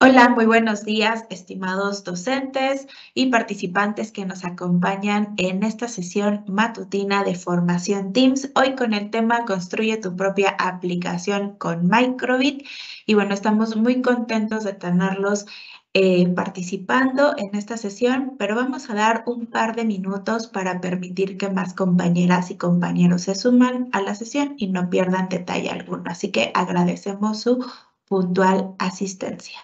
Hola, muy buenos días, estimados docentes y participantes que nos acompañan en esta sesión matutina de formación Teams. Hoy con el tema Construye tu propia aplicación con Microbit. Y bueno, estamos muy contentos de tenerlos eh, participando en esta sesión, pero vamos a dar un par de minutos para permitir que más compañeras y compañeros se suman a la sesión y no pierdan detalle alguno. Así que agradecemos su puntual asistencia.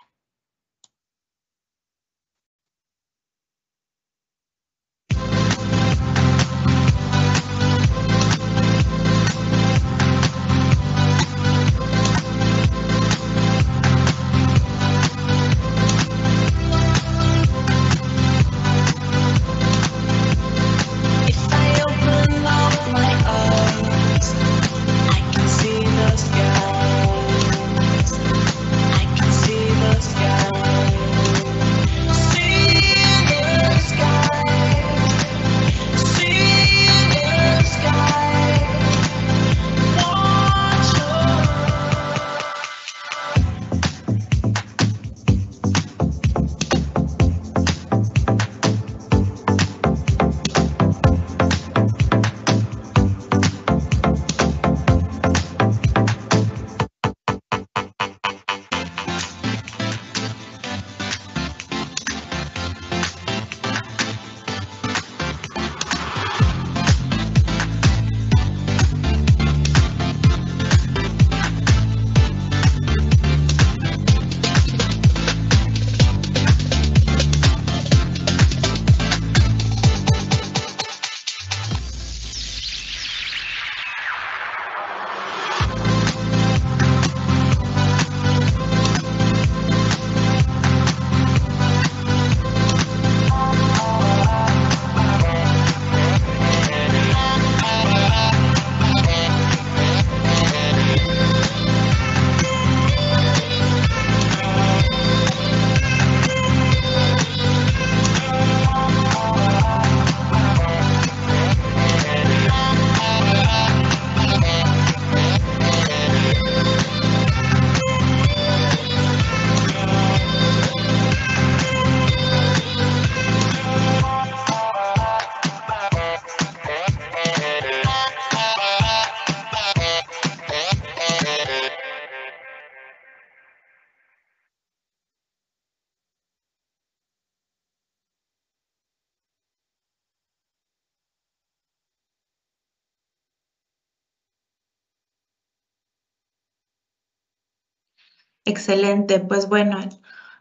Excelente, pues bueno,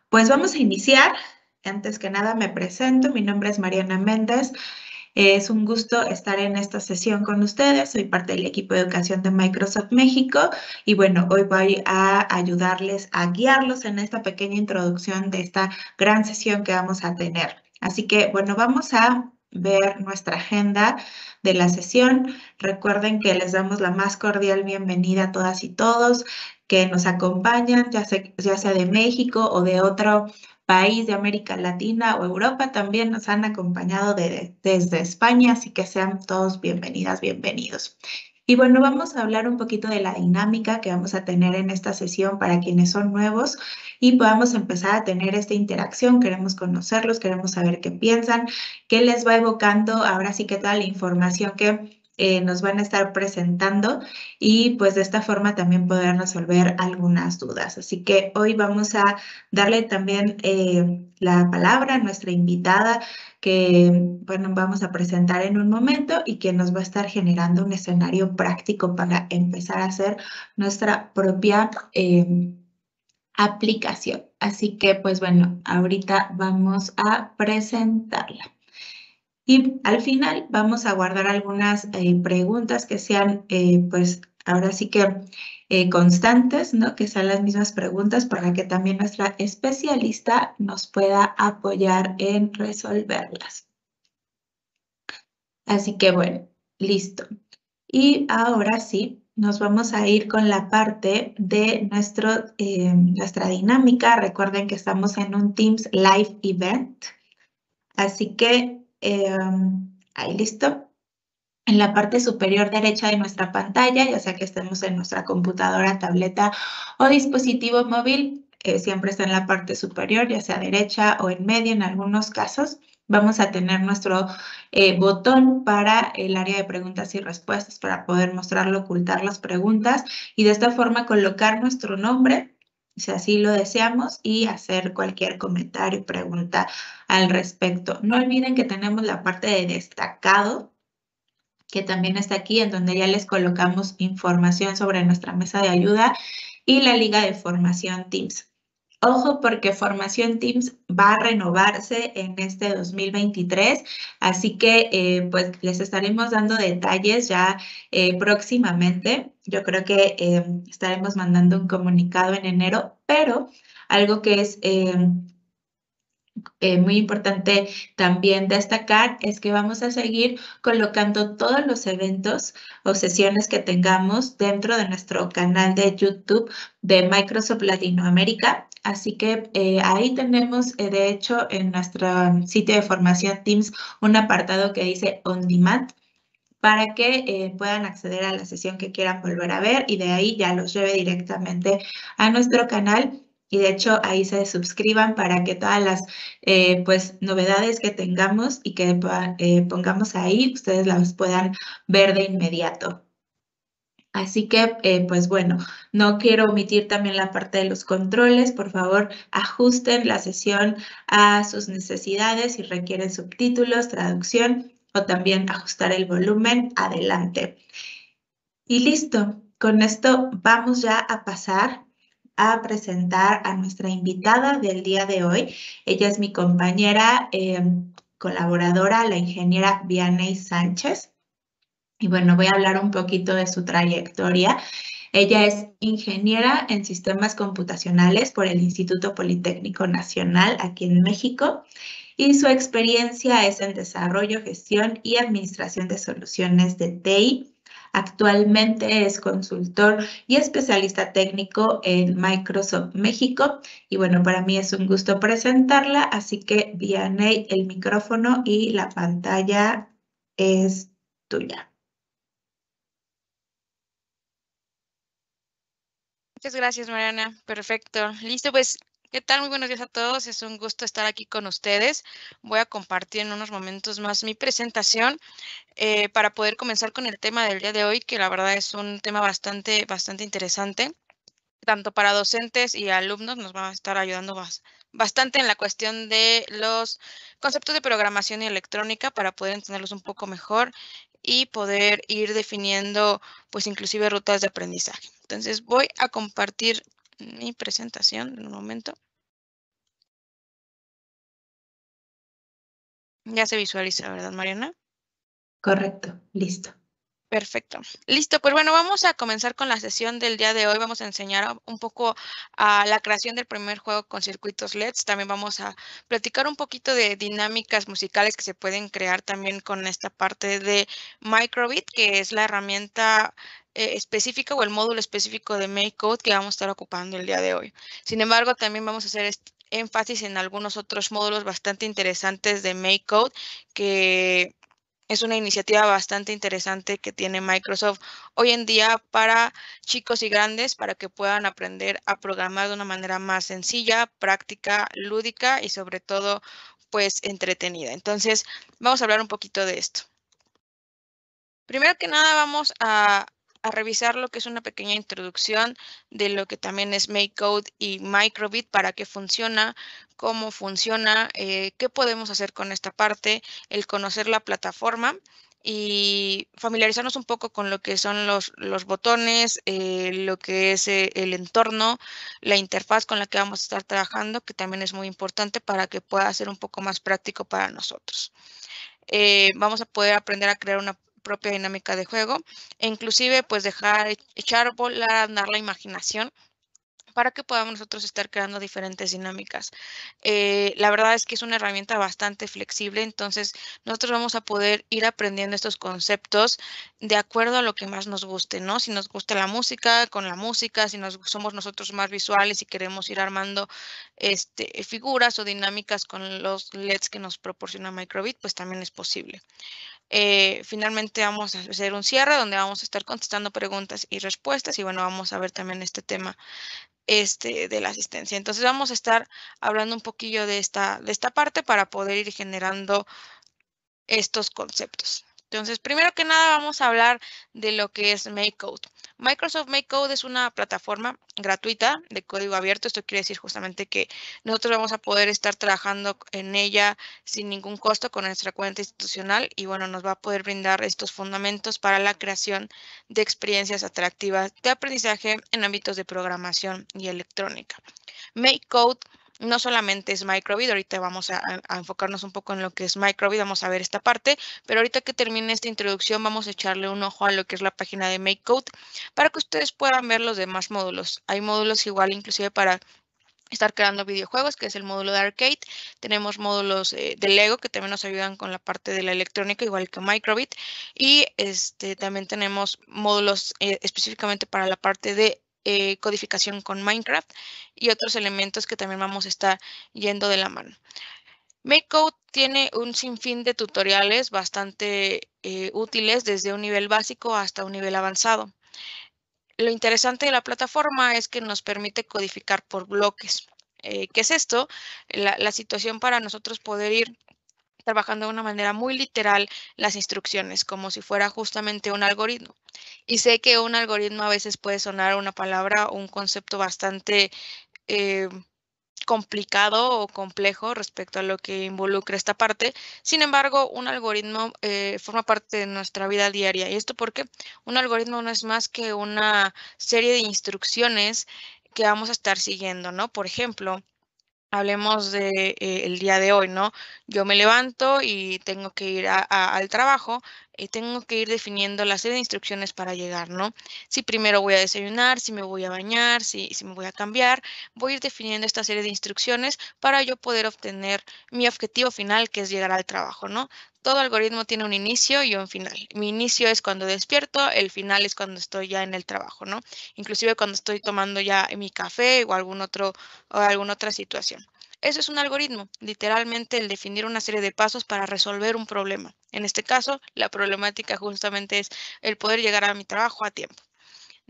pues vamos a iniciar. Antes que nada me presento, mi nombre es Mariana Méndez. Es un gusto estar en esta sesión con ustedes. Soy parte del equipo de educación de Microsoft México y bueno, hoy voy a ayudarles a guiarlos en esta pequeña introducción de esta gran sesión que vamos a tener. Así que bueno, vamos a ver nuestra agenda de la sesión. Recuerden que les damos la más cordial bienvenida a todas y todos que nos acompañan, ya sea, ya sea de México o de otro país de América Latina o Europa, también nos han acompañado desde España, así que sean todos bienvenidas, bienvenidos. Y bueno, vamos a hablar un poquito de la dinámica que vamos a tener en esta sesión para quienes son nuevos y podamos empezar a tener esta interacción. Queremos conocerlos, queremos saber qué piensan, qué les va evocando ahora sí que toda la información que eh, nos van a estar presentando y pues de esta forma también poder resolver algunas dudas. Así que hoy vamos a darle también eh, la palabra a nuestra invitada que bueno, vamos a presentar en un momento y que nos va a estar generando un escenario práctico para empezar a hacer nuestra propia eh, aplicación. Así que pues bueno, ahorita vamos a presentarla. Y al final vamos a guardar algunas eh, preguntas que sean, eh, pues ahora sí que eh, constantes, ¿no? Que sean las mismas preguntas para que también nuestra especialista nos pueda apoyar en resolverlas. Así que bueno, listo. Y ahora sí, nos vamos a ir con la parte de nuestro, nuestra dinámica. Recuerden que estamos en un Teams Live Event. Así que Em, ahí listo, en la parte superior derecha de nuestra pantalla, ya sea que estemos en nuestra computadora, tableta o dispositivo móvil, eh, siempre está en la parte superior, ya sea derecha o en medio en algunos casos. Vamos a tener nuestro eh, botón para el área de preguntas y respuestas para poder mostrarlo, ocultar las preguntas y de esta forma colocar nuestro nombre si así lo deseamos, y hacer cualquier comentario, pregunta al respecto. No olviden que tenemos la parte de destacado, que también está aquí, en donde ya les colocamos información sobre nuestra mesa de ayuda y la liga de formación Teams. Ojo porque Formación Teams va a renovarse en este 2023, así que eh, pues les estaremos dando detalles ya eh, próximamente. Yo creo que em, estaremos mandando un comunicado en enero, pero algo que es em, eh, muy importante también destacar es que vamos a seguir colocando todos los eventos o sesiones que tengamos dentro de nuestro canal de YouTube de Microsoft Latinoamérica. Así que eh, ahí tenemos, eh, de hecho, en nuestro sitio de formación Teams, un apartado que dice On Demand para que eh, puedan acceder a la sesión que quieran volver a ver y de ahí ya los lleve directamente a nuestro canal y de hecho ahí se suscriban para que todas las pues novedades que tengamos y que pongamos ahí ustedes las puedan ver de inmediato. Así que, eh, pues bueno, no quiero omitir también la parte de los controles. Por favor, ajusten la sesión a sus necesidades. Si requieren subtítulos, traducción o también ajustar el volumen, adelante. Y listo. Con esto vamos ya a pasar a presentar a nuestra invitada del día de hoy. Ella es mi compañera eh, colaboradora, la ingeniera Vianey Sánchez. Y bueno, voy a hablar un poquito de su trayectoria. Ella es ingeniera en sistemas computacionales por el Instituto Politécnico Nacional aquí en México y su experiencia es en desarrollo, gestión y administración de soluciones de TI. Actualmente es consultor y especialista técnico en Microsoft México. Y bueno, para mí es un gusto presentarla, así que viene el micrófono y la pantalla es tuya. Muchas gracias, Mariana. Perfecto. Listo, pues, ¿qué tal? Muy buenos días a todos. Es un gusto estar aquí con ustedes. Voy a compartir en unos momentos más mi presentación eh, para poder comenzar con el tema del día de hoy, que la verdad es un tema bastante, bastante interesante. Tanto para docentes y alumnos nos va a estar ayudando bastante en la cuestión de los conceptos de programación y electrónica para poder entenderlos un poco mejor y poder ir definiendo pues inclusive rutas de aprendizaje. Entonces voy a compartir mi presentación en un momento. Ya se visualiza, ¿verdad, Mariana? Correcto, listo. Perfecto. Listo, pues bueno, vamos a comenzar con la sesión del día de hoy. Vamos a enseñar un poco a la creación del primer juego con circuitos LEDs. También vamos a platicar un poquito de dinámicas musicales que se pueden crear también con esta parte de Microbit, que es la herramienta eh, específica o el módulo específico de MakeCode que vamos a estar ocupando el día de hoy. Sin embargo, también vamos a hacer énfasis en algunos otros módulos bastante interesantes de MakeCode que es una iniciativa bastante interesante que tiene Microsoft hoy en día para chicos y grandes para que puedan aprender a programar de una manera más sencilla, práctica, lúdica y sobre todo pues entretenida. Entonces, vamos a hablar un poquito de esto. Primero que nada, vamos a a revisar lo que es una pequeña introducción de lo que también es MakeCode y Microbit, para qué funciona, cómo funciona, eh, qué podemos hacer con esta parte, el conocer la plataforma y familiarizarnos un poco con lo que son los, botones, eh, lo que es eh, el entorno, la interfaz con la que vamos a estar trabajando, que también es muy importante para que pueda ser un poco más práctico para nosotros. vamos a poder aprender a crear una propia dinámica de juego e inclusive pues dejar e, echar volar, andar la imaginación para que podamos nosotros estar creando diferentes dinámicas. Eh, la verdad es que es una herramienta bastante flexible, entonces nosotros vamos a poder ir aprendiendo estos conceptos de acuerdo a lo que más nos guste, ¿no? Si nos gusta la música, con la música, si nos, somos nosotros más visuales y queremos ir armando este, figuras o dinámicas con los LEDs que nos proporciona Microbit, pues también es posible. Eh, finalmente vamos a hacer un cierre donde vamos a estar contestando preguntas y respuestas y bueno, vamos a ver también este tema este, de la asistencia. Entonces vamos a estar hablando un poquillo de esta, de esta parte para poder ir generando estos conceptos. Entonces, primero que nada vamos a hablar de lo que es MakeCode. Microsoft MakeCode es una plataforma gratuita de código abierto. Esto quiere decir justamente que nosotros vamos a poder estar trabajando en ella sin ningún costo con nuestra cuenta institucional y bueno, nos va a poder brindar estos fundamentos para la creación de experiencias atractivas de aprendizaje en ámbitos de programación y electrónica. MakeCode no solamente es Microbit, ahorita vamos a, enfocarnos un poco en lo que es Microbit, vamos a ver esta parte, pero ahorita que termine esta introducción vamos a echarle un ojo a lo que es la página de MakeCode para que ustedes puedan ver los demás módulos. Hay módulos igual inclusive para estar creando videojuegos, que es el módulo de arcade. Tenemos módulos eh, de Lego que también nos ayudan con la parte de la electrónica, igual que Microbit. Y este, también tenemos módulos eh, específicamente para la parte de eh, codificación con Minecraft y otros elementos que también vamos a estar yendo de la mano. MakeCode tiene un sinfín de tutoriales bastante eh, útiles desde un nivel básico hasta un nivel avanzado. Lo interesante de la plataforma es que nos permite codificar por bloques. Eh, ¿Qué es esto? la situación para nosotros poder ir trabajando de una manera muy literal las instrucciones, como si fuera justamente un algoritmo. Y sé que un algoritmo a veces puede sonar una palabra o un concepto bastante eh, complicado o complejo respecto a lo que involucra esta parte. Sin embargo, un algoritmo eh, forma parte de nuestra vida diaria. ¿Y esto porque Un algoritmo no es más que una serie de instrucciones que vamos a estar siguiendo, ¿no? Por ejemplo, hablemos de eh, día de hoy, ¿no? Yo me levanto y tengo que ir al trabajo y eh, tengo que ir definiendo la serie de instrucciones para llegar, ¿no? Si primero voy a desayunar, si me voy a bañar, si, si me voy a cambiar, voy a ir definiendo esta serie de instrucciones para yo poder obtener mi objetivo final, que es llegar al trabajo, ¿no? Todo algoritmo tiene un inicio y un final. Mi inicio es cuando despierto, el final es cuando estoy ya en el trabajo, ¿no? Inclusive cuando estoy tomando ya mi café o algún otro o alguna otra situación. Eso es un algoritmo, literalmente el definir una serie de pasos para resolver un problema. En este caso, la problemática justamente es el poder llegar a mi trabajo a tiempo.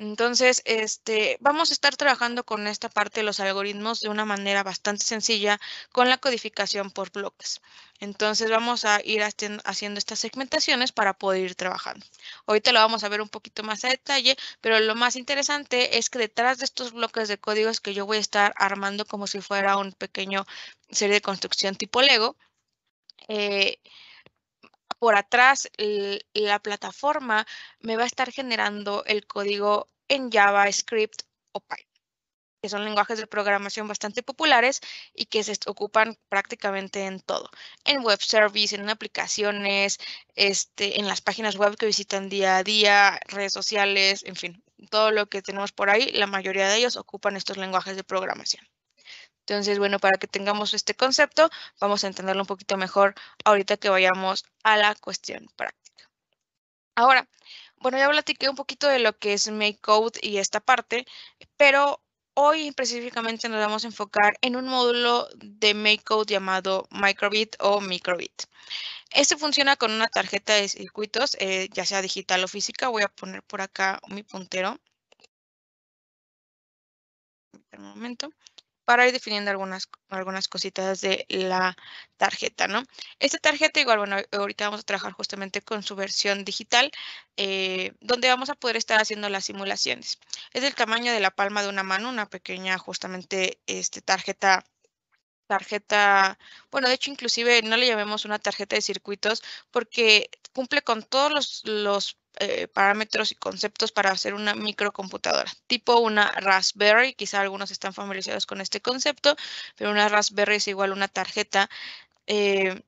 Entonces, este, vamos a estar trabajando con esta parte de los algoritmos de una manera bastante sencilla con la codificación por bloques. Entonces, vamos a ir haciendo estas segmentaciones para poder ir trabajando. Ahorita lo vamos a ver un poquito más a detalle, pero lo más interesante es que detrás de estos bloques de códigos que yo voy a estar armando como si fuera un pequeño serie de construcción tipo Lego, eh, por atrás la plataforma me va a estar generando el código en JavaScript o Python, que son lenguajes de programación bastante populares y que se ocupan prácticamente en todo, en web service, en aplicaciones, este, en las páginas web que visitan día a día, redes sociales, en fin, todo lo que tenemos por ahí, la mayoría de ellos ocupan estos lenguajes de programación. Entonces, bueno, para que tengamos este concepto, vamos a entenderlo un poquito mejor ahorita que vayamos a la cuestión práctica. Ahora, bueno, ya platiqué un poquito de lo que es MakeCode y esta parte, pero hoy específicamente nos vamos a enfocar en un módulo de MakeCode llamado Microbit o Microbit. Este funciona con una tarjeta de circuitos, eh, ya sea digital o física. Voy a poner por acá mi puntero. Un momento para ir definiendo algunas, algunas cositas de la tarjeta, ¿no? Esta tarjeta, igual, bueno, ahorita vamos a trabajar justamente con su versión digital, eh, donde vamos a poder estar haciendo las simulaciones. Es del tamaño de la palma de una mano, una pequeña justamente este, tarjeta tarjeta, bueno, de hecho inclusive no le llamemos una tarjeta de circuitos porque cumple con todos los, los eh, parámetros y conceptos para hacer una microcomputadora, tipo una Raspberry, quizá algunos están familiarizados con este concepto, pero una Raspberry es igual una tarjeta eh,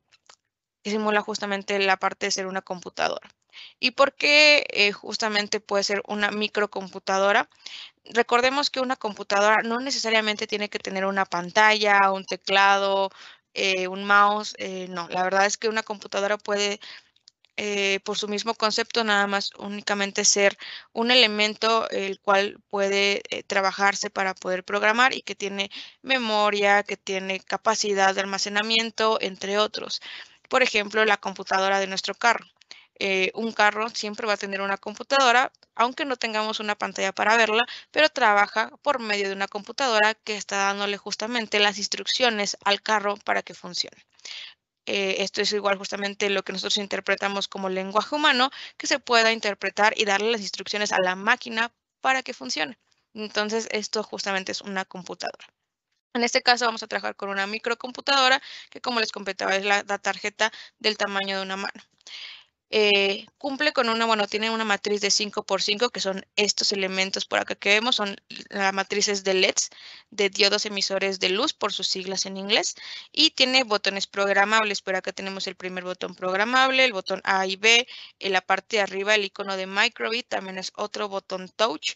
que simula justamente la parte de ser una computadora. ¿Y por qué eh, justamente puede ser una microcomputadora? Recordemos que una computadora no necesariamente tiene que tener una pantalla, un teclado, un mouse. no, la verdad es que una computadora puede eh, por su mismo concepto, nada más únicamente ser un elemento el cual puede eh, trabajarse para poder programar y que tiene memoria, que tiene capacidad de almacenamiento, entre otros. Por ejemplo, la computadora de nuestro carro. Eh, un carro siempre va a tener una computadora, aunque no tengamos una pantalla para verla, pero trabaja por medio de una computadora que está dándole justamente las instrucciones al carro para que funcione. Eh, esto es igual justamente lo que nosotros interpretamos como lenguaje humano, que se pueda interpretar y darle las instrucciones a la máquina para que funcione. Entonces, esto justamente es una computadora. En este caso vamos a trabajar con una microcomputadora que, como les comentaba, es la tarjeta del tamaño de una mano. Eh, cumple con una, bueno, tiene una matriz de 5x5, que son estos elementos por acá que vemos, son las matrices de LEDs, de diodos emisores de luz, por sus siglas en inglés, y tiene botones programables, por acá tenemos el primer botón programable, el botón A y B, en la parte de arriba el icono de microbit, también es otro botón touch,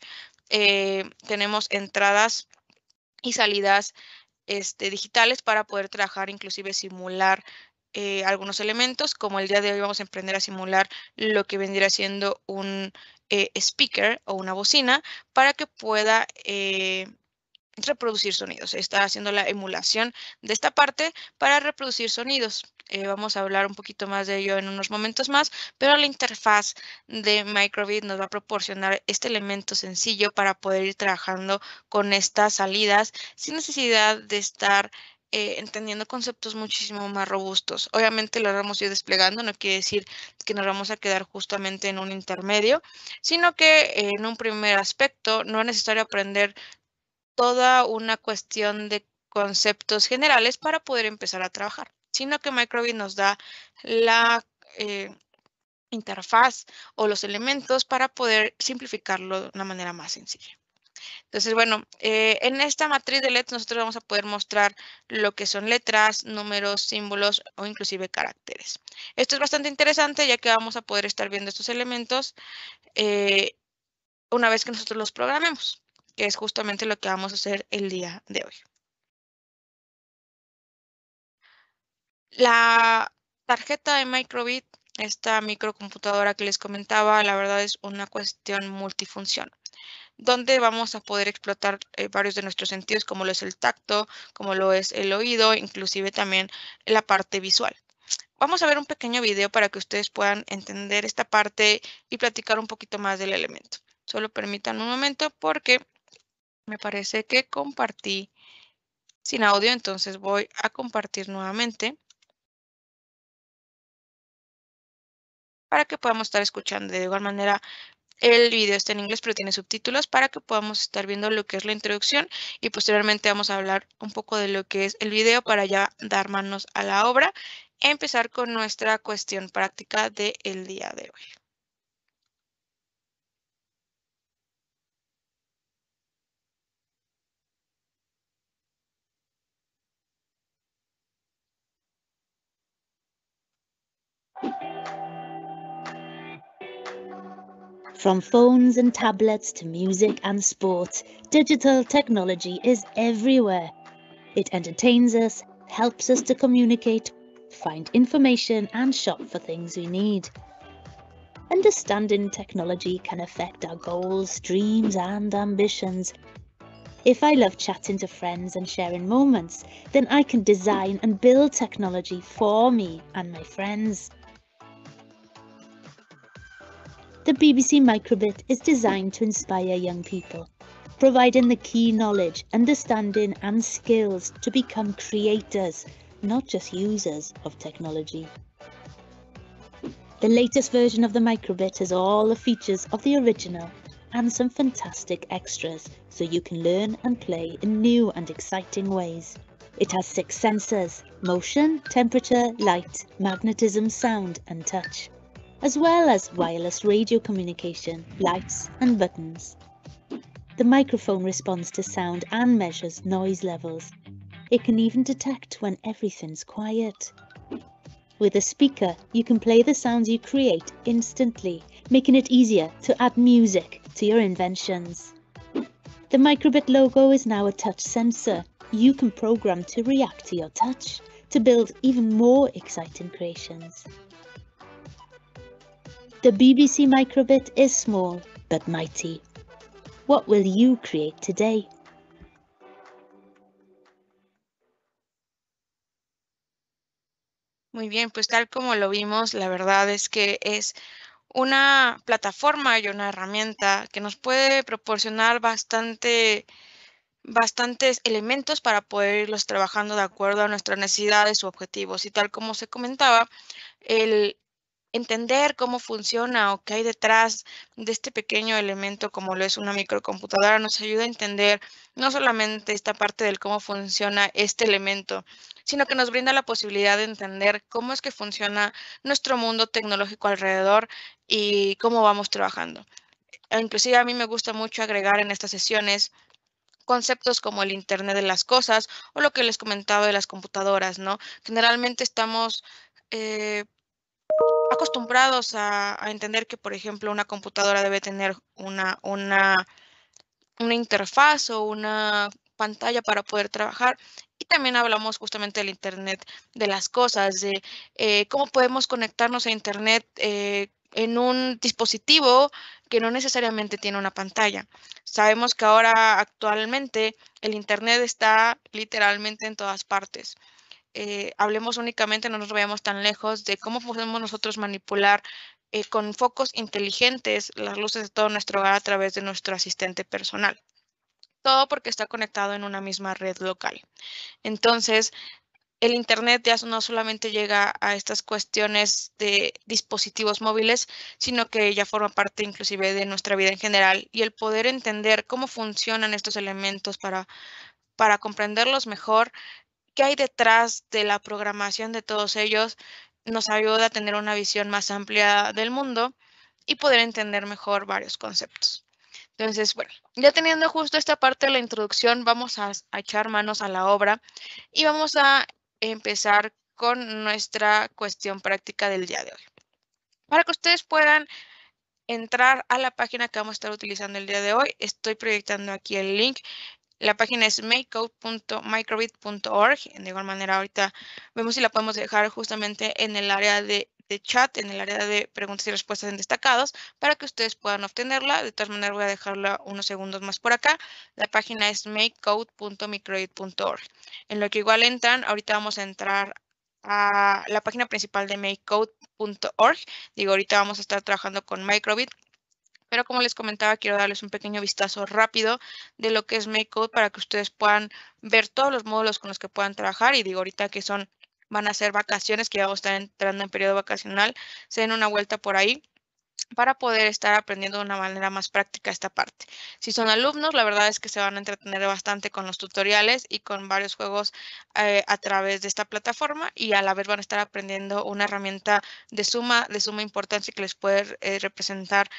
eh, tenemos entradas y salidas este, digitales para poder trabajar, inclusive simular eh, algunos elementos, como el día de hoy vamos a emprender a simular lo que vendría siendo un eh, speaker o una bocina para que pueda eh, reproducir sonidos. Está haciendo la emulación de esta parte para reproducir sonidos. vamos a hablar un poquito más de ello en unos momentos más, pero la interfaz de Microbit nos va a proporcionar este elemento sencillo para poder ir trabajando con estas salidas sin necesidad de estar eh, entendiendo conceptos muchísimo más robustos. Obviamente lo vamos a ir desplegando, no quiere decir que nos vamos a quedar justamente en un intermedio, sino que eh, en un primer aspecto no es necesario aprender toda una cuestión de conceptos generales para poder empezar a trabajar, sino que Microbit nos da la eh, interfaz o los elementos para poder simplificarlo de una manera más sencilla. Entonces, bueno, eh, en esta matriz de LED nosotros vamos a poder mostrar lo que son letras, números, símbolos o inclusive caracteres. Esto es bastante interesante ya que vamos a poder estar viendo estos elementos eh, una vez que nosotros los programemos, que es justamente lo que vamos a hacer el día de hoy. La tarjeta de microbit esta microcomputadora que les comentaba, la verdad es una cuestión multifunción donde vamos a poder explotar eh, varios de nuestros sentidos, como lo es el tacto, como lo es el oído, inclusive también la parte visual. Vamos a ver un pequeño video para que ustedes puedan entender esta parte y platicar un poquito más del elemento. Solo permitan un momento porque me parece que compartí sin audio, entonces voy a compartir nuevamente para que podamos estar escuchando. De igual manera, el video está en inglés, pero tiene subtítulos para que podamos estar viendo lo que es la introducción y posteriormente vamos a hablar un poco de lo que es el video para ya dar manos a la obra empezar con nuestra cuestión práctica del día de hoy. From phones and tablets to music and sport, digital technology is everywhere. It entertains us, helps us to communicate, find information, and shop for things we need. Understanding technology can affect our goals, dreams, and ambitions. If I love chatting to friends and sharing moments, then I can design and build technology for me and my friends. The BBC Microbit is designed to inspire young people, providing the key knowledge, understanding and skills to become creators, not just users of technology. The latest version of the Microbit has all the features of the original and some fantastic extras so you can learn and play in new and exciting ways. It has six sensors, motion, temperature, light, magnetism, sound and touch as well as wireless radio communication, lights and buttons. The microphone responds to sound and measures noise levels. It can even detect when everything's quiet. With a speaker, you can play the sounds you create instantly, making it easier to add music to your inventions. The Microbit logo is now a touch sensor. You can program to react to your touch to build even more exciting creations. The BBC microbit is small but mighty. What will you create today? Muy bien, pues tal como lo vimos, la verdad es que es una plataforma y una herramienta que nos puede proporcionar bastante, bastantes elementos para poder irlos trabajando de acuerdo a nuestras necesidades u objetivos. Y tal como se comentaba, el, entender cómo funciona o qué hay detrás de este pequeño elemento como lo es una microcomputadora, nos ayuda a entender no solamente esta parte del cómo funciona este elemento, sino que nos brinda la posibilidad de entender cómo es que funciona nuestro mundo tecnológico alrededor y cómo vamos trabajando. E inclusive a mí me gusta mucho agregar en estas sesiones conceptos como el Internet de las Cosas o lo que les comentaba de las computadoras, ¿no? Generalmente estamos eh, acostumbrados a, entender que, por ejemplo, una computadora debe tener una, una, una interfaz o una pantalla para poder trabajar. Y también hablamos justamente del Internet de las cosas, de eh, cómo podemos conectarnos a Internet eh, en un dispositivo que no necesariamente tiene una pantalla. Sabemos que ahora actualmente el Internet está literalmente en todas partes. Eh, hablemos únicamente, no nos veamos tan lejos, de cómo podemos nosotros manipular eh, con focos inteligentes las luces de todo nuestro hogar a través de nuestro asistente personal. Todo porque está conectado en una misma red local. Entonces, el Internet ya no solamente llega a estas cuestiones de dispositivos móviles, sino que ya forma parte inclusive de nuestra vida en general y el poder entender cómo funcionan estos elementos para, para comprenderlos mejor qué hay detrás de la programación de todos ellos nos ayuda a tener una visión más amplia del mundo y poder entender mejor varios conceptos. Entonces, bueno, ya teniendo justo esta parte de la introducción, vamos a, a echar manos a la obra y vamos a empezar con nuestra cuestión práctica del día de hoy. Para que ustedes puedan entrar a la página que vamos a estar utilizando el día de hoy, estoy proyectando aquí el link la página es makecode.microbit.org. De igual manera, ahorita vemos si la podemos dejar justamente en el área de, chat, en el área de preguntas y respuestas en destacados, para que ustedes puedan obtenerla. De todas maneras, voy a dejarla unos segundos más por acá. La página es makecode.microbit.org. En lo que igual entran, ahorita vamos a entrar a la página principal de makecode.org. Digo, ahorita vamos a estar trabajando con Microbit pero como les comentaba, quiero darles un pequeño vistazo rápido de lo que es MakeCode para que ustedes puedan ver todos los módulos con los que puedan trabajar. Y digo ahorita que son van a ser vacaciones, que ya están entrando en periodo vacacional, se den una vuelta por ahí para poder estar aprendiendo de una manera más práctica esta parte. Si son alumnos, la verdad es que se van a entretener bastante con los tutoriales y con varios juegos eh, a través de esta plataforma y a la vez van a estar aprendiendo una herramienta de suma, de suma importancia que les puede eh, representar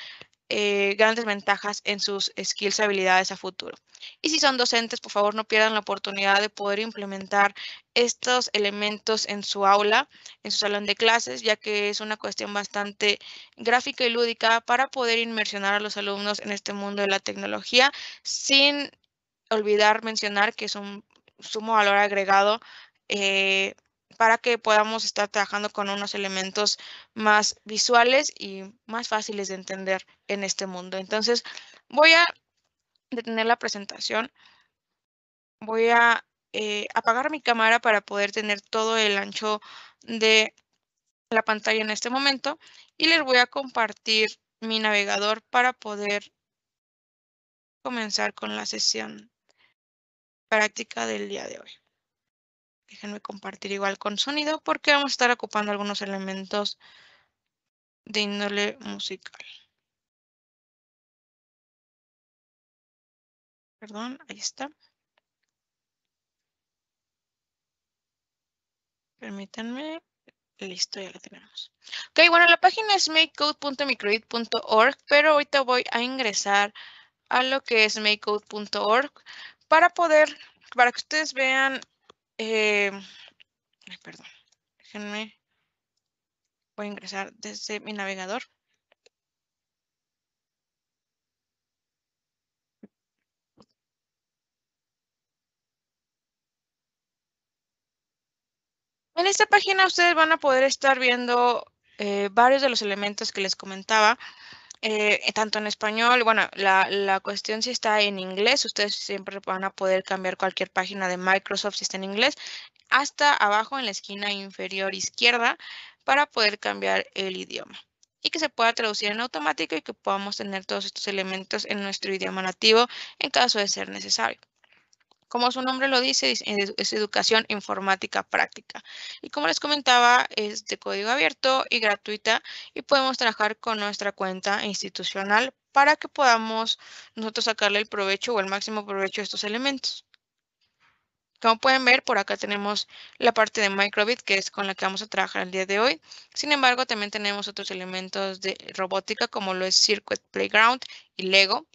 eh, grandes ventajas en sus skills y habilidades a futuro. Y si son docentes, por favor, no pierdan la oportunidad de poder implementar estos elementos en su aula, en su salón de clases, ya que es una cuestión bastante gráfica y lúdica para poder inmersionar a los alumnos en este mundo de la tecnología sin olvidar mencionar que es un sumo valor agregado eh, para que podamos estar trabajando con unos elementos más visuales y más fáciles de entender en este mundo. Entonces, voy a detener la presentación. Voy a eh, apagar mi cámara para poder tener todo el ancho de la pantalla en este momento y les voy a compartir mi navegador para poder comenzar con la sesión práctica del día de hoy. Déjenme compartir igual con sonido porque vamos a estar ocupando algunos elementos de índole musical. Perdón, ahí está. Permítanme. Listo, ya lo tenemos. Ok, bueno, la página es makecode.microid.org, pero ahorita voy a ingresar a lo que es makecode.org para poder, para que ustedes vean eh, perdón, déjenme. Voy a ingresar desde mi navegador. En esta página ustedes van a poder estar viendo eh, varios de los elementos que les comentaba eh, tanto en español, bueno, la, la, cuestión si está en inglés, ustedes siempre van a poder cambiar cualquier página de Microsoft si está en inglés, hasta abajo en la esquina inferior izquierda para poder cambiar el idioma y que se pueda traducir en automático y que podamos tener todos estos elementos en nuestro idioma nativo en caso de ser necesario. Como su nombre lo dice, es educación informática práctica. Y como les comentaba, es de código abierto y gratuita y podemos trabajar con nuestra cuenta institucional para que podamos nosotros sacarle el provecho o el máximo provecho de estos elementos. Como pueden ver, por acá tenemos la parte de Microbit, que es con la que vamos a trabajar el día de hoy. Sin embargo, también tenemos otros elementos de robótica, como lo es Circuit Playground y Lego,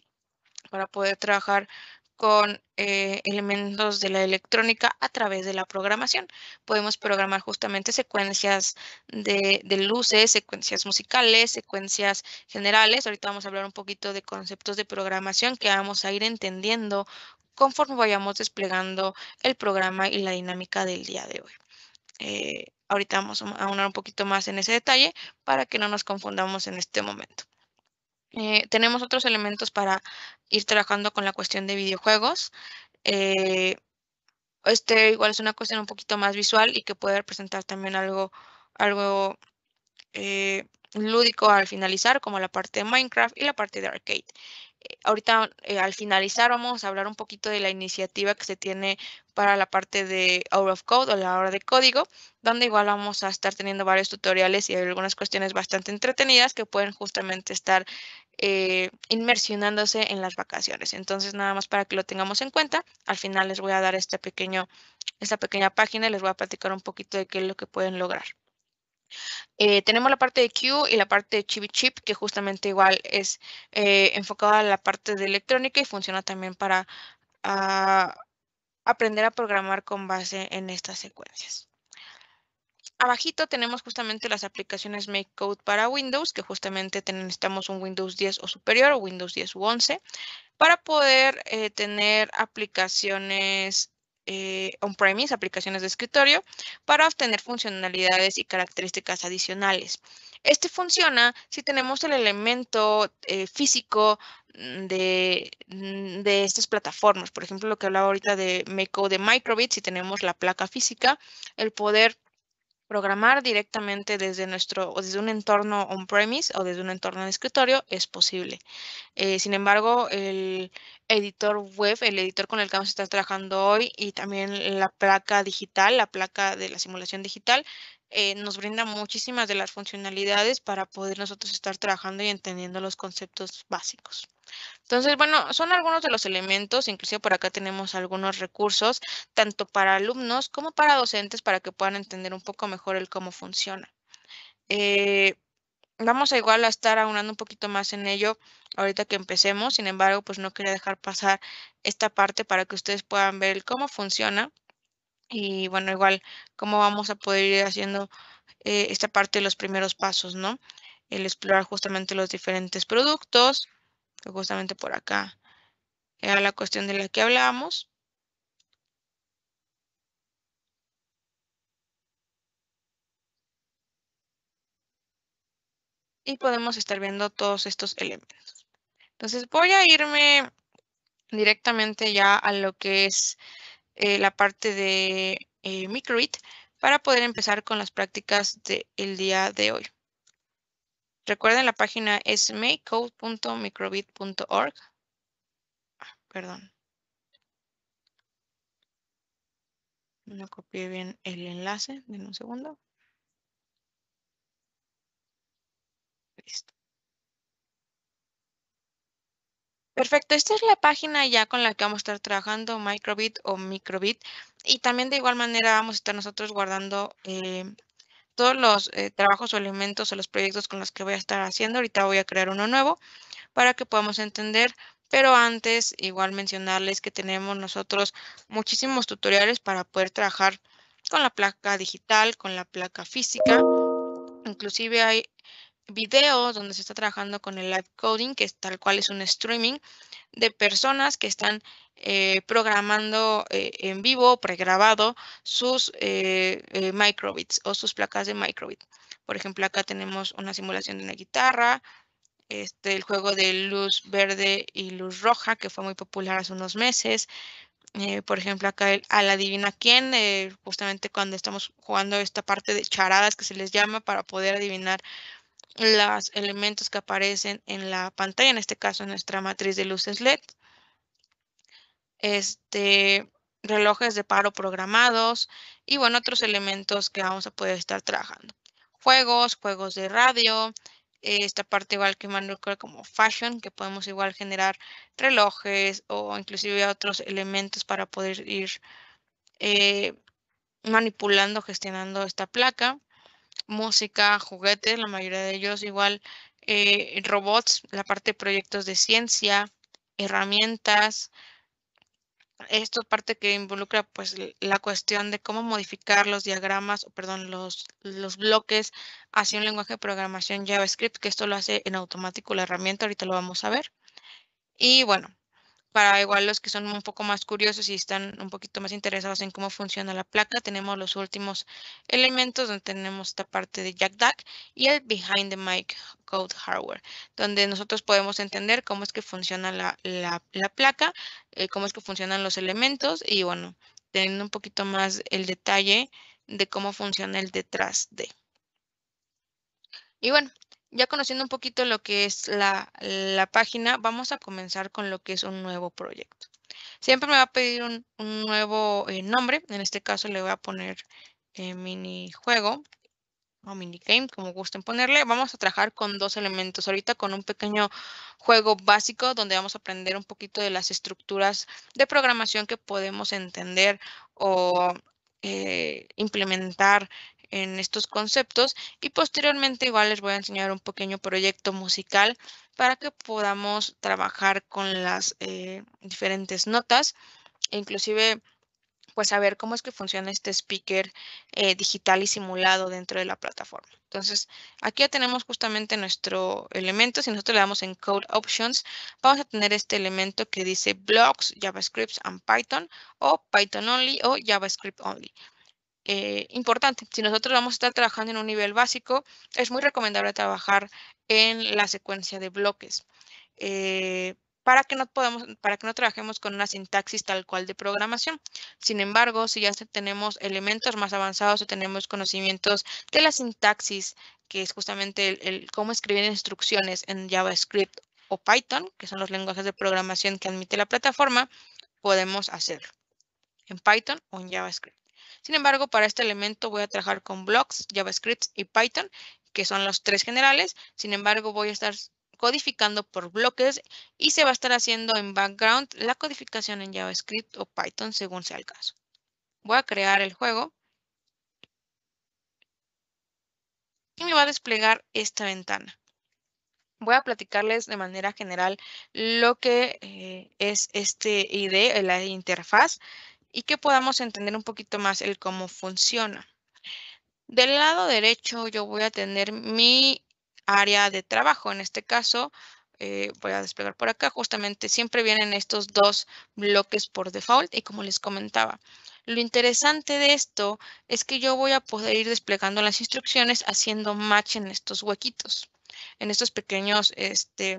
para poder trabajar con eh, elementos de la electrónica a través de la programación. Podemos programar justamente secuencias de, luces, secuencias musicales, secuencias generales. Ahorita vamos a hablar un poquito de conceptos de programación que vamos a ir entendiendo conforme vayamos desplegando el programa y la dinámica del día de hoy. Eh, ahorita vamos a unir un poquito más en ese detalle para que no nos confundamos en este momento. Eh, tenemos otros elementos para ir trabajando con la cuestión de videojuegos. Eh, este igual es una cuestión un poquito más visual y que puede representar también algo, algo eh, lúdico al finalizar, como la parte de Minecraft y la parte de arcade ahorita eh, al finalizar vamos a hablar un poquito de la iniciativa que se tiene para la parte de Hour of Code o la hora de código, donde igual vamos a estar teniendo varios tutoriales y algunas cuestiones bastante entretenidas que pueden justamente estar eh, inmersionándose en las vacaciones. Entonces, nada más para que lo tengamos en cuenta, al final les voy a dar este pequeño, esta pequeña página y les voy a platicar un poquito de qué es lo que pueden lograr. Eh, tenemos la parte de Q y la parte de Chibi Chip, que justamente igual es eh, enfocada a la parte de electrónica y funciona también para ah, aprender a programar con base en estas secuencias. Abajito tenemos justamente las aplicaciones Make Code para Windows, que justamente necesitamos un Windows 10 o superior, o Windows 10 u 11, para poder eh, tener aplicaciones eh, on-premise, aplicaciones de escritorio, para obtener funcionalidades y características adicionales. Este funciona si tenemos el elemento eh, físico mm, mm, de, estas plataformas. Por ejemplo, lo que hablaba ahorita de Meco de Microbit, si tenemos la placa física, el poder programar directamente desde nuestro o desde un entorno on-premise o desde un entorno de escritorio es posible. Eh, sin embargo, el, editor web, el editor con el que vamos a estar trabajando hoy y también la placa digital, la placa de la simulación digital, eh, nos brinda muchísimas de las funcionalidades para poder nosotros estar trabajando y entendiendo los conceptos básicos. Entonces, bueno, son algunos de los elementos, inclusive por acá tenemos algunos recursos, tanto para alumnos como para docentes, para que puedan entender un poco mejor el cómo funciona. Eh, Vamos a igual a estar aunando un poquito más en ello ahorita que empecemos. Sin embargo, pues no quería dejar pasar esta parte para que ustedes puedan ver cómo funciona y bueno, igual cómo vamos a poder ir haciendo eh, esta parte de los primeros pasos, ¿no? El explorar justamente los diferentes productos, justamente por acá era la cuestión de la que hablábamos. y podemos estar viendo todos estos elementos. Entonces voy a irme directamente ya a lo que es eh, la parte de eh, microbit para poder empezar con las prácticas del el día de hoy. Recuerden, la página es makecode.microbit.org. Ah, perdón. No copié bien el enlace. en un segundo. Perfecto, esta es la página ya con la que vamos a estar trabajando, microbit o microbit. Y también de igual manera vamos a estar nosotros guardando eh, todos los eh, trabajos o elementos o los proyectos con los que voy a estar haciendo. Ahorita voy a crear uno nuevo para que podamos entender. Pero antes, igual mencionarles que tenemos nosotros muchísimos tutoriales para poder trabajar con la placa digital, con la placa física. Inclusive hay videos donde se está trabajando con el live coding, que es tal cual es un streaming de personas que están eh, programando eh, en vivo, pregrabado, sus eh, eh, microbits o sus placas de microbit. Por ejemplo, acá tenemos una simulación de una guitarra, este, el juego de luz verde y luz roja, que fue muy popular hace unos meses. por ejemplo, acá el, la adivina quién, justamente cuando estamos jugando esta parte de charadas que se les llama para poder adivinar los elementos que aparecen en la pantalla, en este caso nuestra matriz de luces LED. Este, relojes de paro programados y bueno, otros elementos que vamos a poder estar trabajando. Juegos, juegos de radio, esta parte igual que Manuel como fashion, que podemos igual generar relojes o inclusive otros elementos para poder ir eh, manipulando, gestionando esta placa música, juguetes, la mayoría de ellos igual, eh, robots, la parte de proyectos de ciencia, herramientas. Esto parte que involucra pues la cuestión de cómo modificar los diagramas, o perdón, los, los bloques hacia un lenguaje de programación JavaScript, que esto lo hace en automático la herramienta, ahorita lo vamos a ver. Y bueno, para igual los que son un poco más curiosos y están un poquito más interesados en cómo funciona la placa, tenemos los últimos elementos donde tenemos esta parte de Jack Duck y el Behind the Mic Code Hardware, donde nosotros podemos entender cómo es que funciona la, placa, eh, cómo es que funcionan los elementos y bueno, teniendo un poquito más el detalle de cómo funciona el detrás de. Y bueno, ya conociendo un poquito lo que es la, página, vamos a comenzar con lo que es un nuevo proyecto. Siempre me va a pedir un, nuevo eh, nombre. En este caso le voy a poner eh, minijuego o game, como gusten ponerle. Vamos a trabajar con dos elementos. Ahorita con un pequeño juego básico donde vamos a aprender un poquito de las estructuras de programación que podemos entender o eh, implementar en estos conceptos y posteriormente igual les voy a enseñar un pequeño proyecto musical para que podamos trabajar con las eh, diferentes notas e inclusive pues saber cómo es que funciona este speaker eh, digital y simulado dentro de la plataforma. Entonces, aquí ya tenemos justamente nuestro elemento. Si nosotros le damos en Code Options, vamos a tener este elemento que dice Blocks, JavaScript and Python o Python Only o JavaScript Only. Eh, importante. Si nosotros vamos a estar trabajando en un nivel básico, es muy recomendable trabajar en la secuencia de bloques. Eh, para que, no podamos, para que no trabajemos con una sintaxis tal cual de programación. Sin embargo, si ya tenemos elementos más avanzados o tenemos conocimientos de la sintaxis, que es justamente el, cómo escribir instrucciones en JavaScript o Python, que son los lenguajes de programación que admite la plataforma, podemos hacerlo en Python o en JavaScript. Sin embargo, para este elemento voy a trabajar con blocks, JavaScript y Python, que son los tres generales. Sin embargo, voy a estar codificando por bloques y se va a estar haciendo en background la codificación en JavaScript o Python según sea el caso. Voy a crear el juego. Y me va a desplegar esta ventana. Voy a platicarles de manera general lo que eh, es este ID, la interfaz y que podamos entender un poquito más el cómo funciona. Del lado derecho yo voy a tener mi área de trabajo. En este caso, eh, voy a desplegar por acá. Justamente siempre vienen estos dos bloques por default y como les comentaba, lo interesante de esto es que yo voy a poder ir desplegando las instrucciones haciendo match en estos huequitos, en estos pequeños este,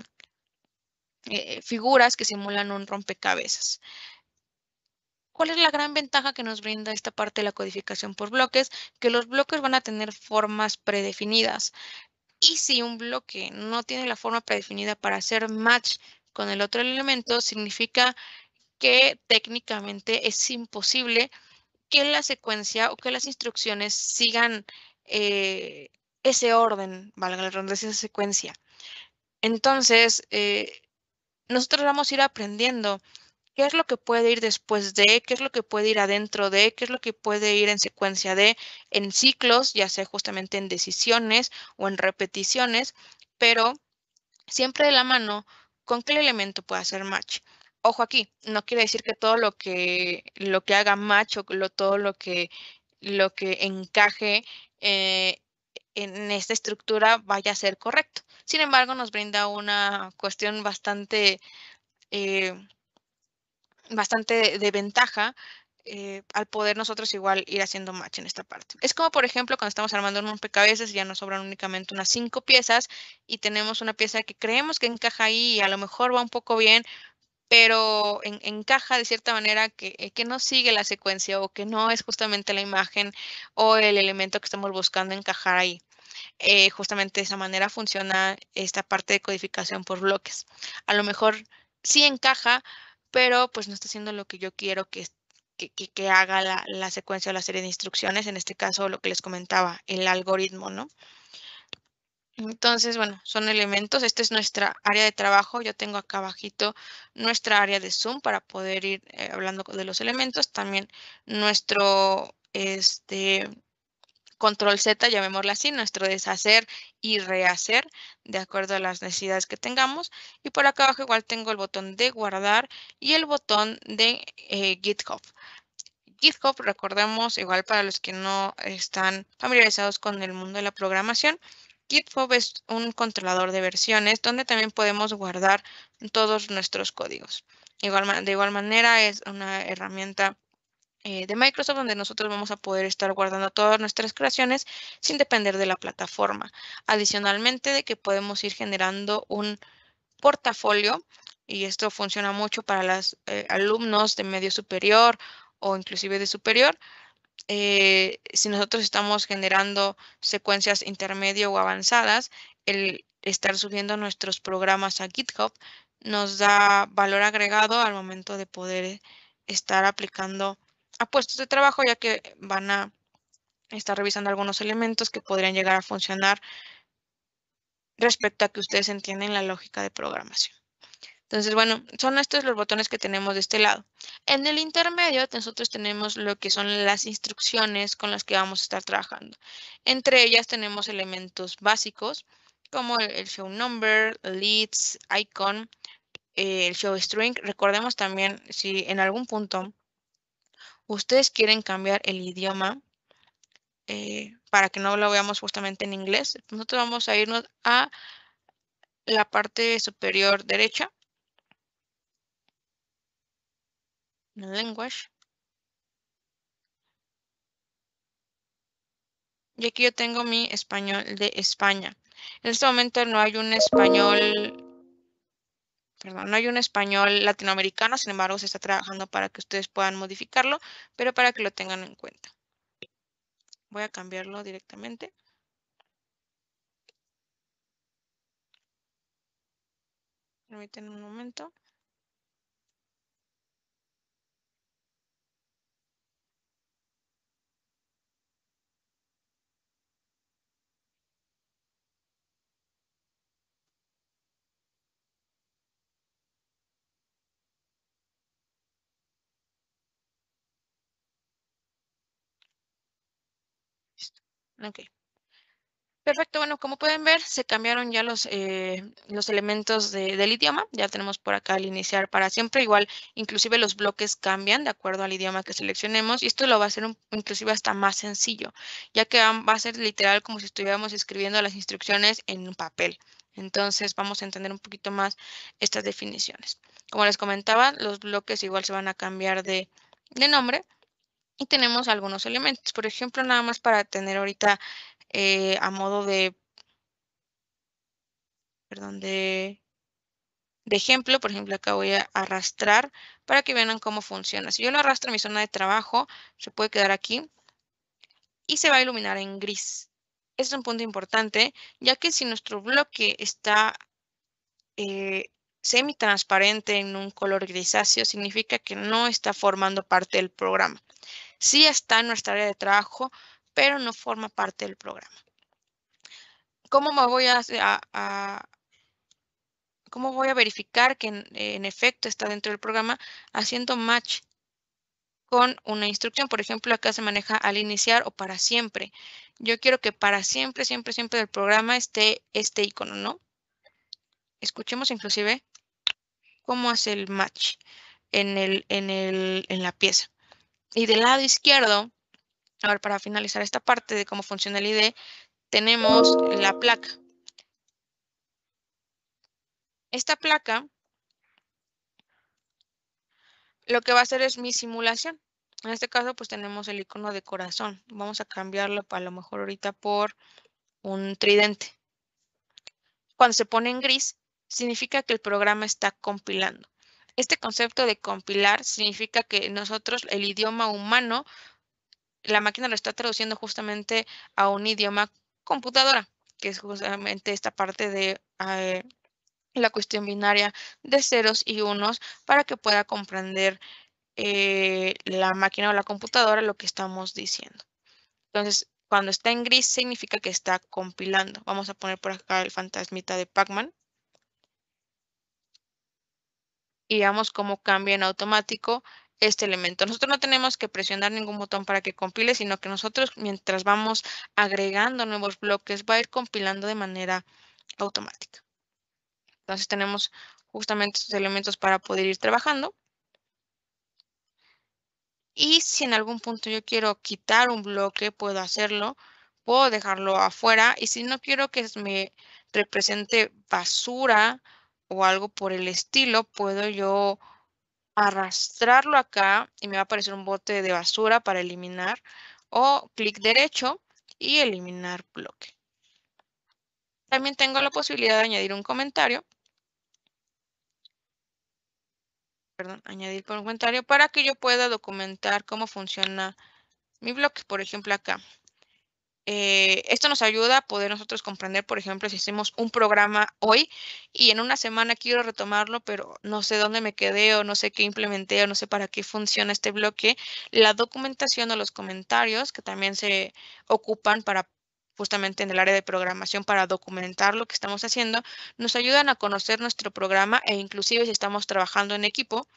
eh, figuras que simulan un rompecabezas. ¿Cuál es la gran ventaja que nos brinda esta parte de la codificación por bloques? Que los bloques van a tener formas predefinidas. Y si un bloque no tiene la forma predefinida para hacer match con el otro elemento, significa que técnicamente es imposible que la secuencia o que las instrucciones sigan eh, ese orden, valga la redundancia, esa secuencia. Entonces, eh, nosotros vamos a ir aprendiendo qué es lo que puede ir después de, qué es lo que puede ir adentro de, qué es lo que puede ir en secuencia de, en ciclos, ya sea justamente en decisiones o en repeticiones, pero siempre de la mano con qué elemento puede hacer match. Ojo aquí, no quiere decir que todo lo que, lo que haga match o lo, todo lo que, lo que encaje eh, en esta estructura vaya a ser correcto. Sin embargo, nos brinda una cuestión bastante eh, bastante de ventaja eh, al poder nosotros igual ir haciendo match en esta parte. Es como, por ejemplo, cuando estamos armando un rompecabezas y ya nos sobran únicamente unas cinco piezas y tenemos una pieza que creemos que encaja ahí y a lo mejor va un poco bien, pero encaja de cierta manera eh, que, no sigue la secuencia o que no es justamente la imagen o el elemento que estamos buscando encajar ahí. Eh, justamente de esa manera funciona esta parte de codificación por bloques. A lo mejor sí encaja, pero pues no está haciendo lo que yo quiero que, que, haga la, secuencia o la serie de instrucciones, en este caso lo que les comentaba, el algoritmo, ¿no? Entonces, bueno, son elementos. Esta es nuestra área de trabajo. Yo tengo acá abajito nuestra área de Zoom para poder ir eh, hablando de los elementos. También nuestro, este, control Z, llamémosla así, nuestro deshacer y rehacer de acuerdo a las necesidades que tengamos. Y por acá abajo igual tengo el botón de guardar y el botón de eh, GitHub. GitHub, recordemos, igual para los que no están familiarizados con el mundo de la programación, GitHub es un controlador de versiones donde también podemos guardar todos nuestros códigos. de igual manera es una herramienta eh, de Microsoft, donde nosotros vamos a poder estar guardando todas nuestras creaciones sin depender de la plataforma. Adicionalmente de que podemos ir generando un portafolio y esto funciona mucho para los eh, alumnos de medio superior o inclusive de superior. Eh, si nosotros estamos generando secuencias intermedio o avanzadas, el estar subiendo nuestros programas a GitHub nos da valor agregado al momento de poder estar aplicando a puestos de trabajo, ya que van a estar revisando algunos elementos que podrían llegar a funcionar respecto a que ustedes entienden la lógica de programación. Entonces, bueno, son estos los botones que tenemos de este lado. En el intermedio, nosotros tenemos lo que son las instrucciones con las que vamos a estar trabajando. Entre ellas tenemos elementos básicos, como el show number, leads, icon, eh, el show string. Recordemos también si en algún punto ustedes quieren cambiar el idioma eh, para que no lo veamos justamente en inglés, nosotros vamos a irnos a la parte superior derecha. Language. Y aquí yo tengo mi español de España. En este momento no hay un español perdón, no hay un español latinoamericano, sin embargo, se está trabajando para que ustedes puedan modificarlo, pero para que lo tengan en cuenta. Voy a cambiarlo directamente. Permítanme un momento. Ok. Perfecto, bueno, como pueden ver, se cambiaron ya los, eh, los elementos del idioma. Ya tenemos por acá el iniciar para siempre. Igual, inclusive los bloques cambian de acuerdo al idioma que seleccionemos. Y esto lo va a hacer inclusive hasta más sencillo, ya que va a ser literal como si estuviéramos escribiendo las instrucciones en un papel. Entonces, vamos a entender un poquito más estas definiciones. Como les comentaba, los bloques igual se van a cambiar de, de nombre y tenemos algunos elementos. Por ejemplo, nada más para tener ahorita eh, a modo de, perdón, de, ejemplo, por ejemplo, acá voy a arrastrar para que vean cómo funciona. Si yo lo arrastro a mi zona de trabajo, se puede quedar aquí y se va a iluminar en gris. es un punto importante, ya que si nuestro bloque está eh, semi-transparente en un color grisáceo, significa que no está formando parte del programa. Sí está en nuestra área de trabajo, pero no forma parte del programa. ¿Cómo voy a, voy a verificar que en, efecto está dentro del programa haciendo match con una instrucción? Por ejemplo, acá se maneja al iniciar o para siempre. Yo quiero que para siempre, siempre, siempre del programa esté este icono, ¿no? Escuchemos inclusive cómo hace el match en, el, en la pieza. Y del lado izquierdo, a ver, para finalizar esta parte de cómo funciona el ID, tenemos la placa. Esta placa lo que va a hacer es mi simulación. En este caso, pues tenemos el icono de corazón. Vamos a cambiarlo a lo mejor ahorita por un tridente. Cuando se pone en gris, significa que el programa está compilando. Este concepto de compilar significa que nosotros, el idioma humano, la máquina lo está traduciendo justamente a un idioma computadora, que es justamente esta parte de eh, la cuestión binaria de ceros y unos para que pueda comprender eh, la máquina o la computadora lo que estamos diciendo. Entonces, cuando está en gris significa que está compilando. Vamos a poner por acá el fantasmita de Pac-Man y veamos cómo cambia en automático este elemento. Nosotros no tenemos que presionar ningún botón para que compile, sino que nosotros mientras vamos agregando nuevos bloques va a ir compilando de manera automática. Entonces tenemos justamente estos elementos para poder ir trabajando. Y si en algún punto yo quiero quitar un bloque, puedo hacerlo. Puedo dejarlo afuera. Y si no quiero que me represente basura, o algo por el estilo, puedo yo arrastrarlo acá y me va a aparecer un bote de basura para eliminar o clic derecho y eliminar bloque. También tengo la posibilidad de añadir un comentario. Perdón, añadir comentario para que yo pueda documentar cómo funciona mi bloque. Por ejemplo, acá eh, esto nos ayuda a poder nosotros comprender, por ejemplo, si hicimos un programa hoy y en una semana quiero retomarlo, pero no sé dónde me quedé o no sé qué implementé o no sé para qué funciona este bloque, la documentación o los comentarios que también se ocupan para justamente en el área de programación para documentar lo que estamos haciendo, nos ayudan a conocer nuestro programa e inclusive si estamos trabajando en equipo,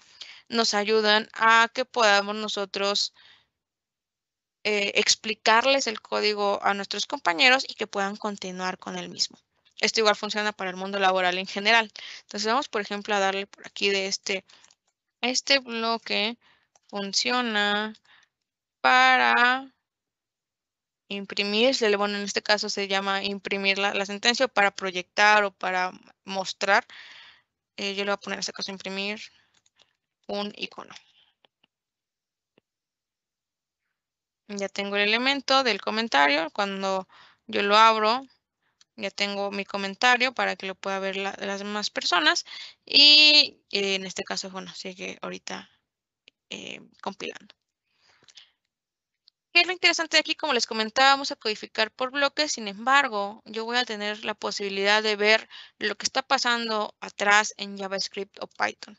nos ayudan a que podamos nosotros eh, explicarles el código a nuestros compañeros y que puedan continuar con el mismo. Esto igual funciona para el mundo laboral en general. Entonces vamos, por ejemplo, a darle por aquí de este, este bloque funciona para imprimir, bueno, en este caso se llama imprimir la, la sentencia para proyectar o para mostrar. Eh, yo le voy a poner en este caso imprimir un icono. Ya tengo el elemento del comentario. Cuando yo lo abro, ya tengo mi comentario para que lo pueda ver las demás personas. Y eh, en este caso, bueno, sigue ahorita eh, compilando. ¿Qué es lo interesante de aquí? Como les comentaba, vamos a codificar por bloques. Sin embargo, yo voy a tener la posibilidad de ver lo que está pasando atrás en JavaScript o Python.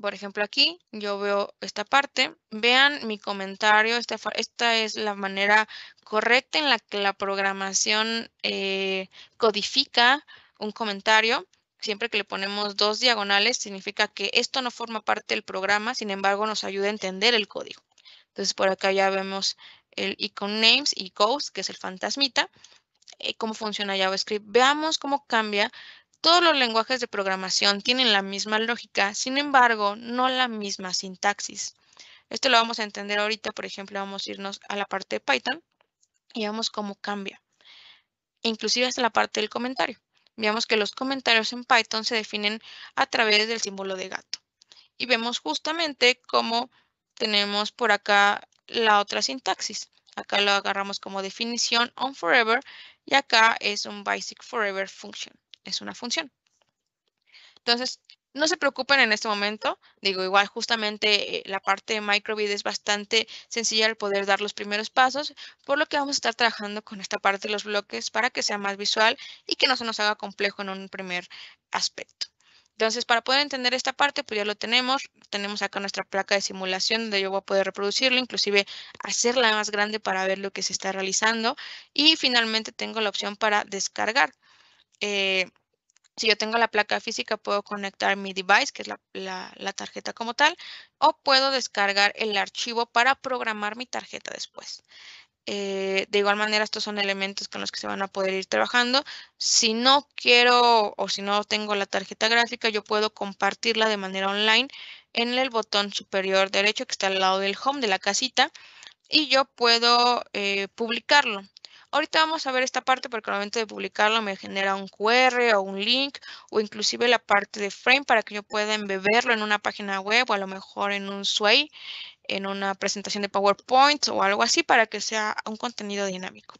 Por ejemplo, aquí yo veo esta parte. Vean mi comentario. Esta, es la manera correcta en la que la programación eh, codifica un comentario. Siempre que le ponemos dos diagonales, significa que esto no forma parte del programa, sin embargo, nos ayuda a entender el código. Entonces, por acá ya vemos el icon names y ghost, que es el fantasmita, eh, cómo funciona JavaScript. Veamos cómo cambia todos los lenguajes de programación tienen la misma lógica, sin embargo, no la misma sintaxis. Esto lo vamos a entender ahorita, por ejemplo, vamos a irnos a la parte de Python y vemos cómo cambia. Inclusive hasta la parte del comentario. Veamos que los comentarios en Python se definen a través del símbolo de gato. Y vemos justamente cómo tenemos por acá la otra sintaxis. Acá lo agarramos como definición on forever y acá es un basic forever function es una función. Entonces, no se preocupen en este momento. Digo, igual justamente eh, la parte de es bastante sencilla al poder dar los primeros pasos, por lo que vamos a estar trabajando con esta parte de los bloques para que sea más visual y que no se nos haga complejo en un primer aspecto. Entonces, para poder entender esta parte, pues ya lo tenemos. Tenemos acá nuestra placa de simulación donde yo voy a poder reproducirlo, inclusive hacerla más grande para ver lo que se está realizando. Y finalmente tengo la opción para descargar. Eh, si yo tengo la placa física, puedo conectar mi device, que es la, tarjeta como tal, o puedo descargar el archivo para programar mi tarjeta después. Eh, de igual manera, estos son elementos con los que se van a poder ir trabajando. Si no quiero o si no tengo la tarjeta gráfica, yo puedo compartirla de manera online en el botón superior derecho que está al lado del home de la casita y yo puedo eh, publicarlo. Ahorita vamos a ver esta parte porque al momento de publicarlo me genera un QR o un link o inclusive la parte de frame para que yo pueda embeberlo en una página web o a lo mejor en un Sway, en una presentación de PowerPoint o algo así para que sea un contenido dinámico.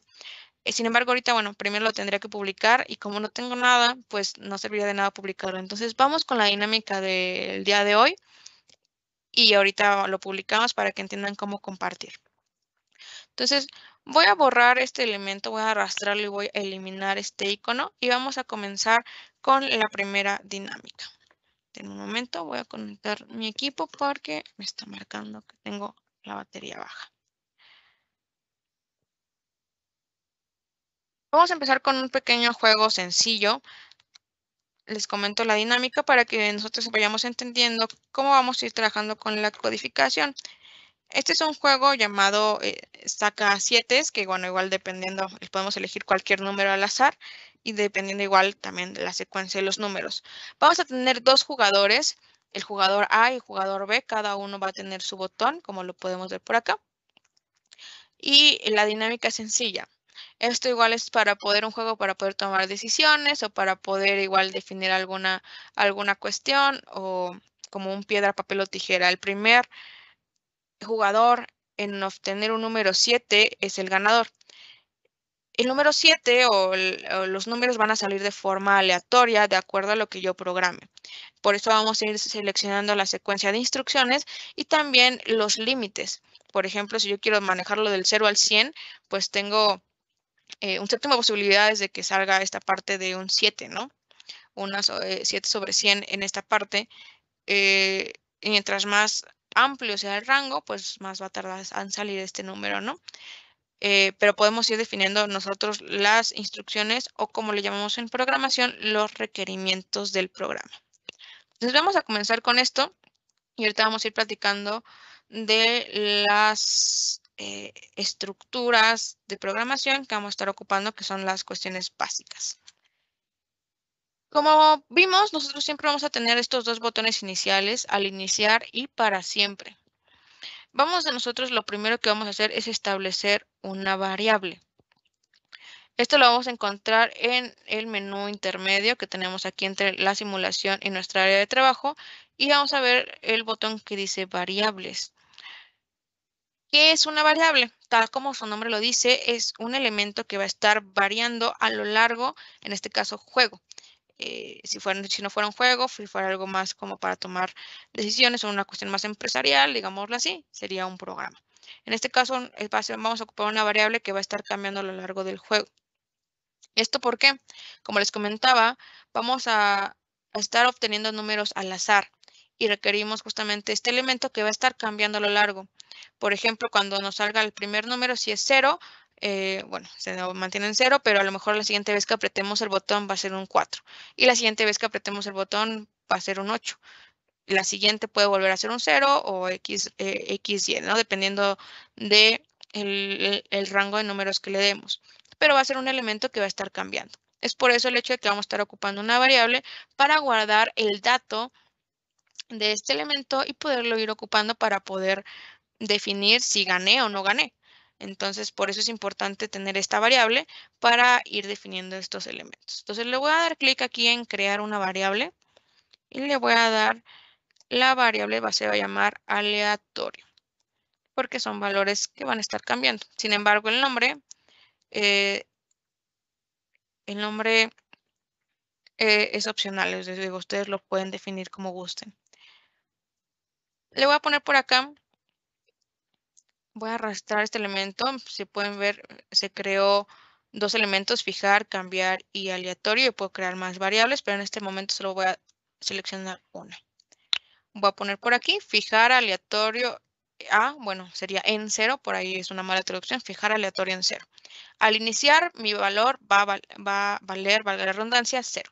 Eh, sin embargo, ahorita, bueno, primero lo tendría que publicar y como no tengo nada, pues no serviría de nada publicarlo. Entonces, vamos con la dinámica del día de hoy y ahorita lo publicamos para que entiendan cómo compartir. Entonces, Voy a borrar este elemento, voy a arrastrarlo y voy a eliminar este icono y vamos a comenzar con la primera dinámica. En un momento voy a conectar mi equipo porque me está marcando que tengo la batería baja. Vamos a empezar con un pequeño juego sencillo. Les comento la dinámica para que nosotros vayamos entendiendo cómo vamos a ir trabajando con la codificación. Este es un juego llamado eh, Saca 7, que bueno, igual dependiendo, podemos elegir cualquier número al azar y dependiendo igual también de la secuencia de los números. Vamos a tener dos jugadores, el jugador A y el jugador B, cada uno va a tener su botón, como lo podemos ver por acá. Y la dinámica es sencilla. Esto igual es para poder un juego, para poder tomar decisiones o para poder igual definir alguna, alguna cuestión o como un piedra, papel o tijera. El primer jugador en obtener un número 7 es el ganador. El número 7 o, los números van a salir de forma aleatoria de acuerdo a lo que yo programe. Por eso vamos a ir seleccionando la secuencia de instrucciones y también los límites. Por ejemplo, si yo quiero manejarlo del 0 al 100, pues tengo eh, un séptimo de posibilidades de que salga esta parte de un 7, ¿no? Una 7 eh, sobre 100 en esta parte. Eh, mientras más amplio sea el rango, pues más va a tardar en salir este número, ¿no? Eh, pero podemos ir definiendo nosotros las instrucciones o como le llamamos en programación, los requerimientos del programa. Entonces vamos a comenzar con esto y ahorita vamos a ir platicando de las eh, estructuras de programación que vamos a estar ocupando, que son las cuestiones básicas. Como vimos, nosotros siempre vamos a tener estos dos botones iniciales al iniciar y para siempre. Vamos a nosotros, lo primero que vamos a hacer es establecer una variable. Esto lo vamos a encontrar en el menú intermedio que tenemos aquí entre la simulación y nuestra área de trabajo. Y vamos a ver el botón que dice variables. ¿Qué es una variable? Tal como su nombre lo dice, es un elemento que va a estar variando a lo largo, en este caso, juego. Eh, si, no fuera un juego, si fuera algo más como para tomar decisiones o una cuestión más empresarial, digámoslo así, sería un programa. En este caso, vamos a ocupar una variable que va a estar cambiando a lo largo del juego. ¿Esto por qué? Como les comentaba, vamos a, estar obteniendo números al azar y requerimos justamente este elemento que va a estar cambiando a lo largo. Por ejemplo, cuando nos salga el primer número, si es cero, eh, bueno, se mantiene en cero, pero a lo mejor la siguiente vez que apretemos el botón va a ser un 4. Y la siguiente vez que apretemos el botón va a ser un 8. La siguiente puede volver a ser un 0 o X, eh, ¿no? Dependiendo de el, rango de números que le demos. Pero va a ser un elemento que va a estar cambiando. Es por eso el hecho de que vamos a estar ocupando una variable para guardar el dato de este elemento y poderlo ir ocupando para poder definir si gané o no gané. Entonces, por eso es importante tener esta variable para ir definiendo estos elementos. Entonces, le voy a dar clic aquí en crear una variable y le voy a dar la variable, va, se va a llamar aleatorio, porque son valores que van a estar cambiando. Sin embargo, el nombre, eh, el nombre eh, es opcional, Es digo, ustedes lo pueden definir como gusten. Le voy a poner por acá Voy a arrastrar este elemento. Se pueden ver, se creó dos elementos, fijar, cambiar y aleatorio. Y puedo crear más variables, pero en este momento solo voy a seleccionar una. Voy a poner por aquí, fijar aleatorio a, bueno, sería en cero, por ahí es una mala traducción, fijar aleatorio en cero. Al iniciar, mi valor va a, va a valer, valga la redundancia, cero.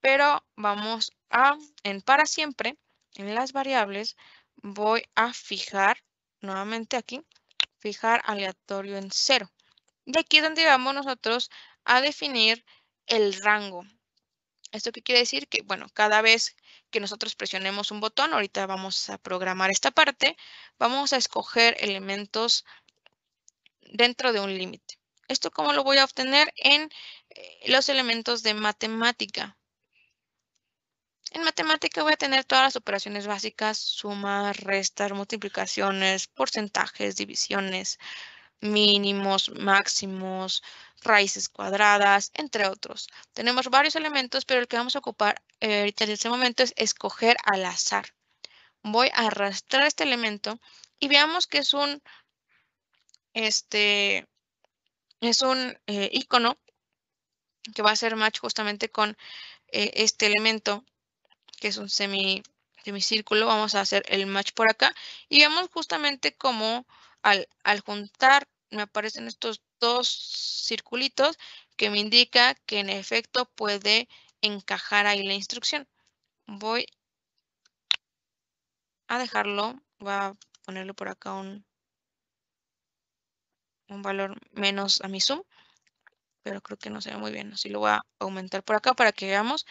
Pero vamos a, en para siempre, en las variables, voy a fijar nuevamente aquí, fijar aleatorio en cero. Y aquí es donde vamos nosotros a definir el rango. ¿Esto qué quiere decir? Que, bueno, cada vez que nosotros presionemos un botón, ahorita vamos a programar esta parte, vamos a escoger elementos dentro de un límite. ¿Esto cómo lo voy a obtener? En eh, los elementos de matemática. En matemática voy a tener todas las operaciones básicas, sumas, restas, multiplicaciones, porcentajes, divisiones, mínimos, máximos, raíces cuadradas, entre otros. Tenemos varios elementos, pero el que vamos a ocupar eh, ahorita en este momento es escoger al azar. Voy a arrastrar este elemento y veamos que es un, este, es un eh, icono que va a ser match justamente con eh, este elemento que es un semi, semicírculo, vamos a hacer el match por acá y vemos justamente cómo al, juntar me aparecen estos dos circulitos que me indica que en efecto puede encajar ahí la instrucción. Voy a dejarlo, voy a ponerle por acá un, un valor menos a mi zoom pero creo que no se ve muy bien. Así lo voy a aumentar por acá para que veamos.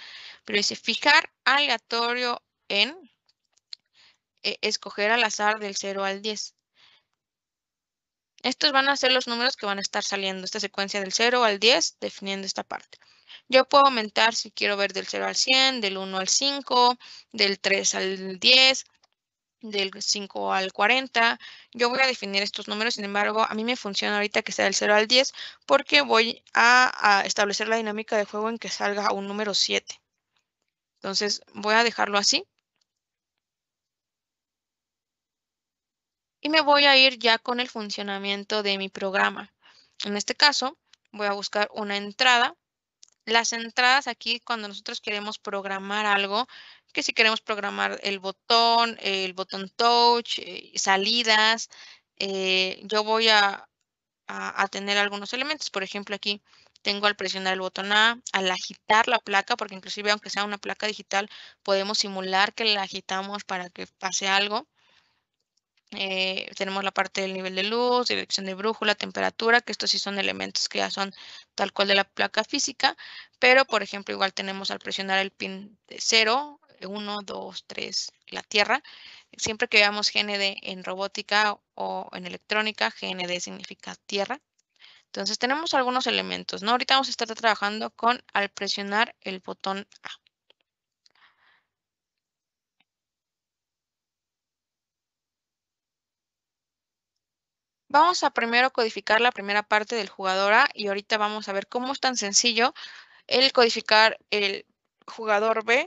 Pero dice fijar aleatorio en eh, escoger al azar del 0 al 10. Estos van a ser los números que van a estar saliendo, esta secuencia del 0 al 10, definiendo esta parte. Yo puedo aumentar si quiero ver del 0 al 100, del 1 al 5, del 3 al 10, del 5 al 40. Yo voy a definir estos números, sin embargo, a mí me funciona ahorita que sea del 0 al 10 porque voy a, establecer la dinámica de juego en que salga un número 7. Entonces voy a dejarlo así. Y me voy a ir ya con el funcionamiento de mi programa. En este caso, voy a buscar una entrada. Las entradas aquí, cuando nosotros queremos programar algo, que si queremos programar el botón, el botón touch, eh, salidas, eh, yo voy a, tener algunos elementos. Por ejemplo, aquí tengo al presionar el botón A, al agitar la placa, porque inclusive aunque sea una placa digital, podemos simular que la agitamos para que pase algo. Eh, tenemos la parte del nivel de luz, dirección de brújula, temperatura, que estos sí son elementos que ya son tal cual de la placa física, pero por ejemplo igual tenemos al presionar el pin de 0, 1, 2, 3, la Tierra. Siempre que veamos GND en robótica o en electrónica, GND significa Tierra. Entonces tenemos algunos elementos, ¿no? Ahorita vamos a estar trabajando con al presionar el botón A. Vamos a primero codificar la primera parte del jugador A y ahorita vamos a ver cómo es tan sencillo el codificar el jugador B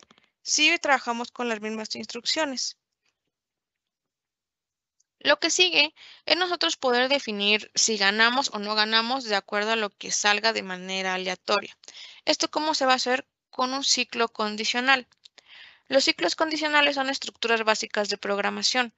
si trabajamos con las mismas instrucciones. Lo que sigue es nosotros poder definir si ganamos o no ganamos de acuerdo a lo que salga de manera aleatoria. ¿Esto cómo se va a hacer? Con un ciclo condicional. Los ciclos condicionales son estructuras básicas de programación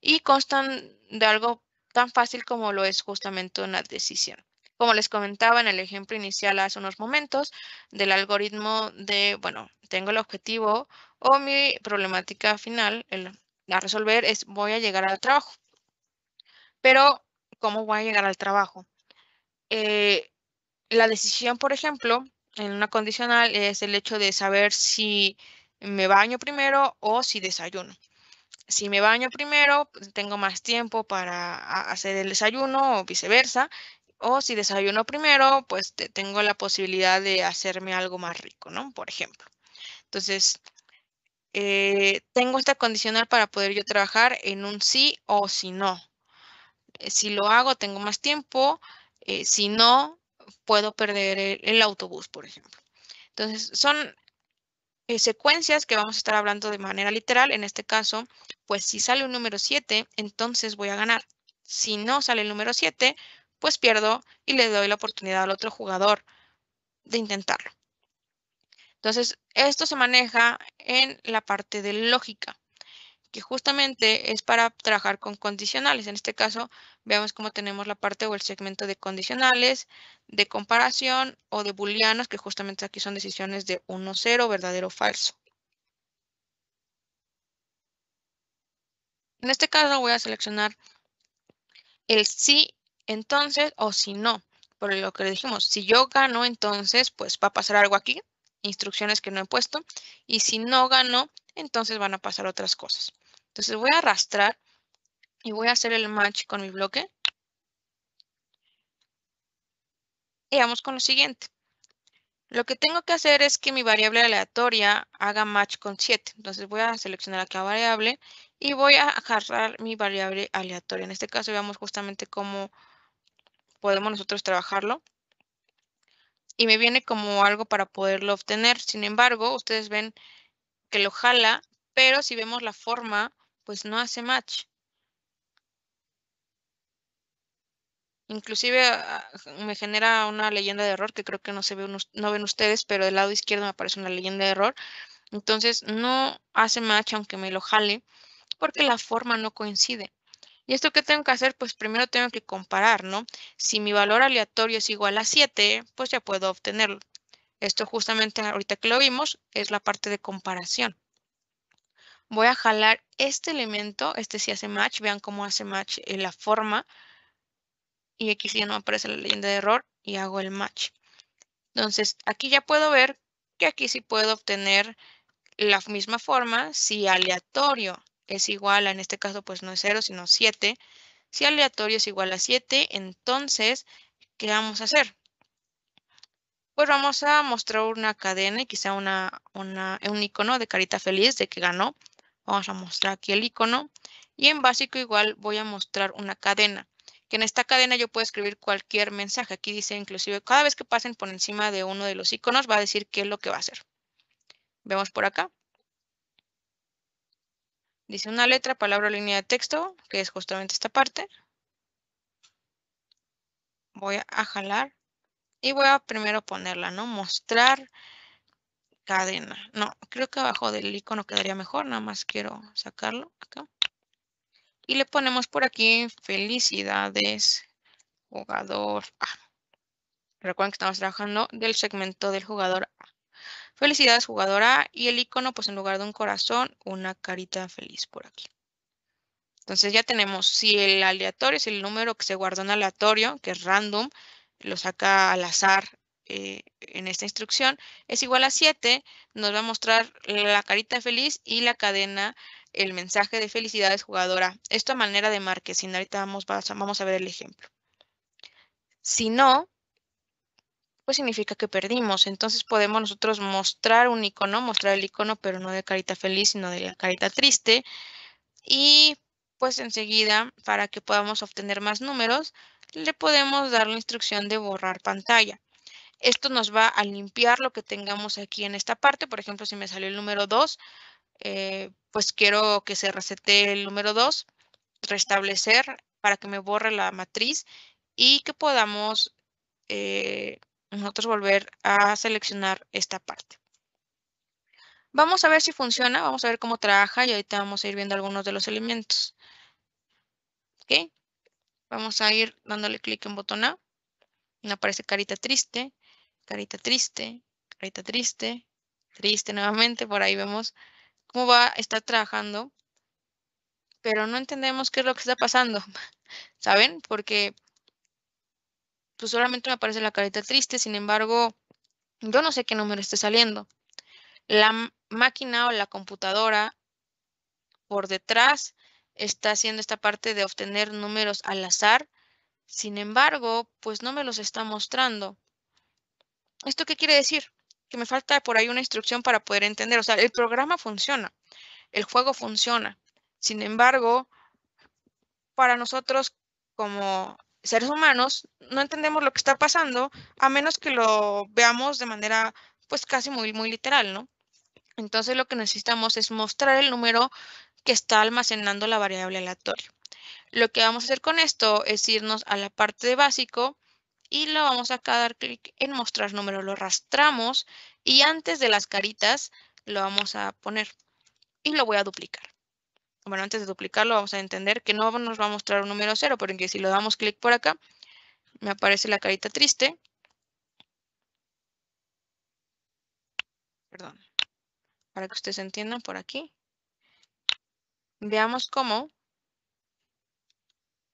y constan de algo tan fácil como lo es justamente una decisión como les comentaba en el ejemplo inicial hace unos momentos, del algoritmo de, bueno, tengo el objetivo o mi problemática final el, a resolver es voy a llegar al trabajo. Pero, ¿cómo voy a llegar al trabajo? Eh, la decisión, por ejemplo, en una condicional es el hecho de saber si me baño primero o si desayuno. Si me baño primero, pues, tengo más tiempo para hacer el desayuno o viceversa. O si desayuno primero, pues tengo la posibilidad de hacerme algo más rico, ¿no? Por ejemplo. Entonces, eh, tengo esta condicional para poder yo trabajar en un sí o si no. Eh, si lo hago, tengo más tiempo. Eh, si no, puedo perder el, el, autobús, por ejemplo. Entonces, son secuencias que vamos a estar hablando de manera literal. En este caso, pues si sale un número 7, entonces voy a ganar. Si no sale el número 7, pues pierdo y le doy la oportunidad al otro jugador de intentarlo. Entonces, esto se maneja en la parte de lógica, que justamente es para trabajar con condicionales. En este caso, veamos cómo tenemos la parte o el segmento de condicionales, de comparación o de booleanos, que justamente aquí son decisiones de 1, 0, verdadero o falso. En este caso voy a seleccionar el sí entonces, o si no, por lo que le dijimos, si yo gano, entonces pues va a pasar algo aquí, instrucciones que no he puesto, y si no gano, entonces van a pasar otras cosas. Entonces voy a arrastrar y voy a hacer el match con mi bloque. Y vamos con lo siguiente. Lo que tengo que hacer es que mi variable aleatoria haga match con 7. Entonces voy a seleccionar aquí la variable y voy a agarrar mi variable aleatoria. En este caso veamos justamente cómo podemos nosotros trabajarlo. Y me viene como algo para poderlo obtener. Sin embargo, ustedes ven que lo jala, pero si vemos la forma, pues no hace match. Inclusive ah, ah, me genera una leyenda de error que creo que no se ve, no ven ustedes, pero del lado izquierdo me aparece una leyenda de error. Entonces no hace match aunque me lo jale porque la forma no coincide. ¿Y esto que tengo que hacer? Pues primero tengo que comparar, ¿no? Si mi valor aleatorio es igual a 7, pues ya puedo obtenerlo. Esto justamente ahorita que lo vimos es la parte de comparación. Voy a jalar este elemento, este sí hace match, vean cómo hace match en eh, la forma. Y aquí sí ya no aparece la leyenda de error y hago el match. Entonces aquí ya puedo ver que aquí sí puedo obtener la misma forma si aleatorio es igual a, en este caso, pues no es 0, sino 7. Si aleatorio es igual a 7, entonces, ¿qué vamos a hacer? Pues vamos a mostrar una cadena y quizá una, una, un icono de carita feliz de que ganó. Vamos a mostrar aquí el icono. Y en básico igual voy a mostrar una cadena. Que en esta cadena yo puedo escribir cualquier mensaje. Aquí dice inclusive cada vez que pasen por encima de uno de los iconos va a decir qué es lo que va a hacer. Vemos por acá. Dice una letra, palabra línea de texto, que es justamente esta parte. Voy a jalar y voy a primero ponerla, ¿no? Mostrar cadena. No, creo que abajo del icono quedaría mejor, nada más quiero sacarlo acá. Y le ponemos por aquí felicidades, jugador A. Recuerden que estamos trabajando del segmento del jugador A. Felicidades jugadora y el icono pues en lugar de un corazón, una carita feliz por aquí. Entonces ya tenemos si el aleatorio, es el número que se guardó en aleatorio, que es random, lo saca al azar eh, en esta instrucción, es igual a 7, nos va a mostrar la carita feliz y la cadena, el mensaje de felicidades jugadora. Esto a manera de marquesina, ahorita vamos, vamos a ver el ejemplo. Si no, pues significa que perdimos. Entonces podemos nosotros mostrar un icono, mostrar el icono, pero no de carita feliz, sino de carita triste. Y pues enseguida, para que podamos obtener más números, le podemos dar la instrucción de borrar pantalla. Esto nos va a limpiar lo que tengamos aquí en esta parte. Por ejemplo, si me salió el número 2, eh, pues quiero que se resete el número 2, restablecer para que me borre la matriz y que podamos eh, nosotros volver a seleccionar esta parte. Vamos a ver si funciona, vamos a ver cómo trabaja y ahorita vamos a ir viendo algunos de los elementos. ¿Ok? Vamos a ir dándole clic en botón A. Y aparece carita triste, carita triste, carita triste, triste nuevamente. Por ahí vemos cómo va a estar trabajando. Pero no entendemos qué es lo que está pasando. ¿Saben? Porque pues solamente me aparece la carita triste, sin embargo, yo no sé qué número esté saliendo. La máquina o la computadora por detrás está haciendo esta parte de obtener números al azar, sin embargo, pues no me los está mostrando. ¿Esto qué quiere decir? Que me falta por ahí una instrucción para poder entender. O sea, el programa funciona, el juego funciona. Sin embargo, para nosotros como seres humanos, no entendemos lo que está pasando a menos que lo veamos de manera pues casi muy, muy literal, ¿no? Entonces lo que necesitamos es mostrar el número que está almacenando la variable aleatoria. Lo que vamos a hacer con esto es irnos a la parte de básico y lo vamos a dar clic en mostrar número. Lo arrastramos y antes de las caritas lo vamos a poner y lo voy a duplicar bueno, antes de duplicarlo vamos a entender que no nos va a mostrar un número cero, porque si lo damos clic por acá, me aparece la carita triste. Perdón. Para que ustedes entiendan por aquí. Veamos cómo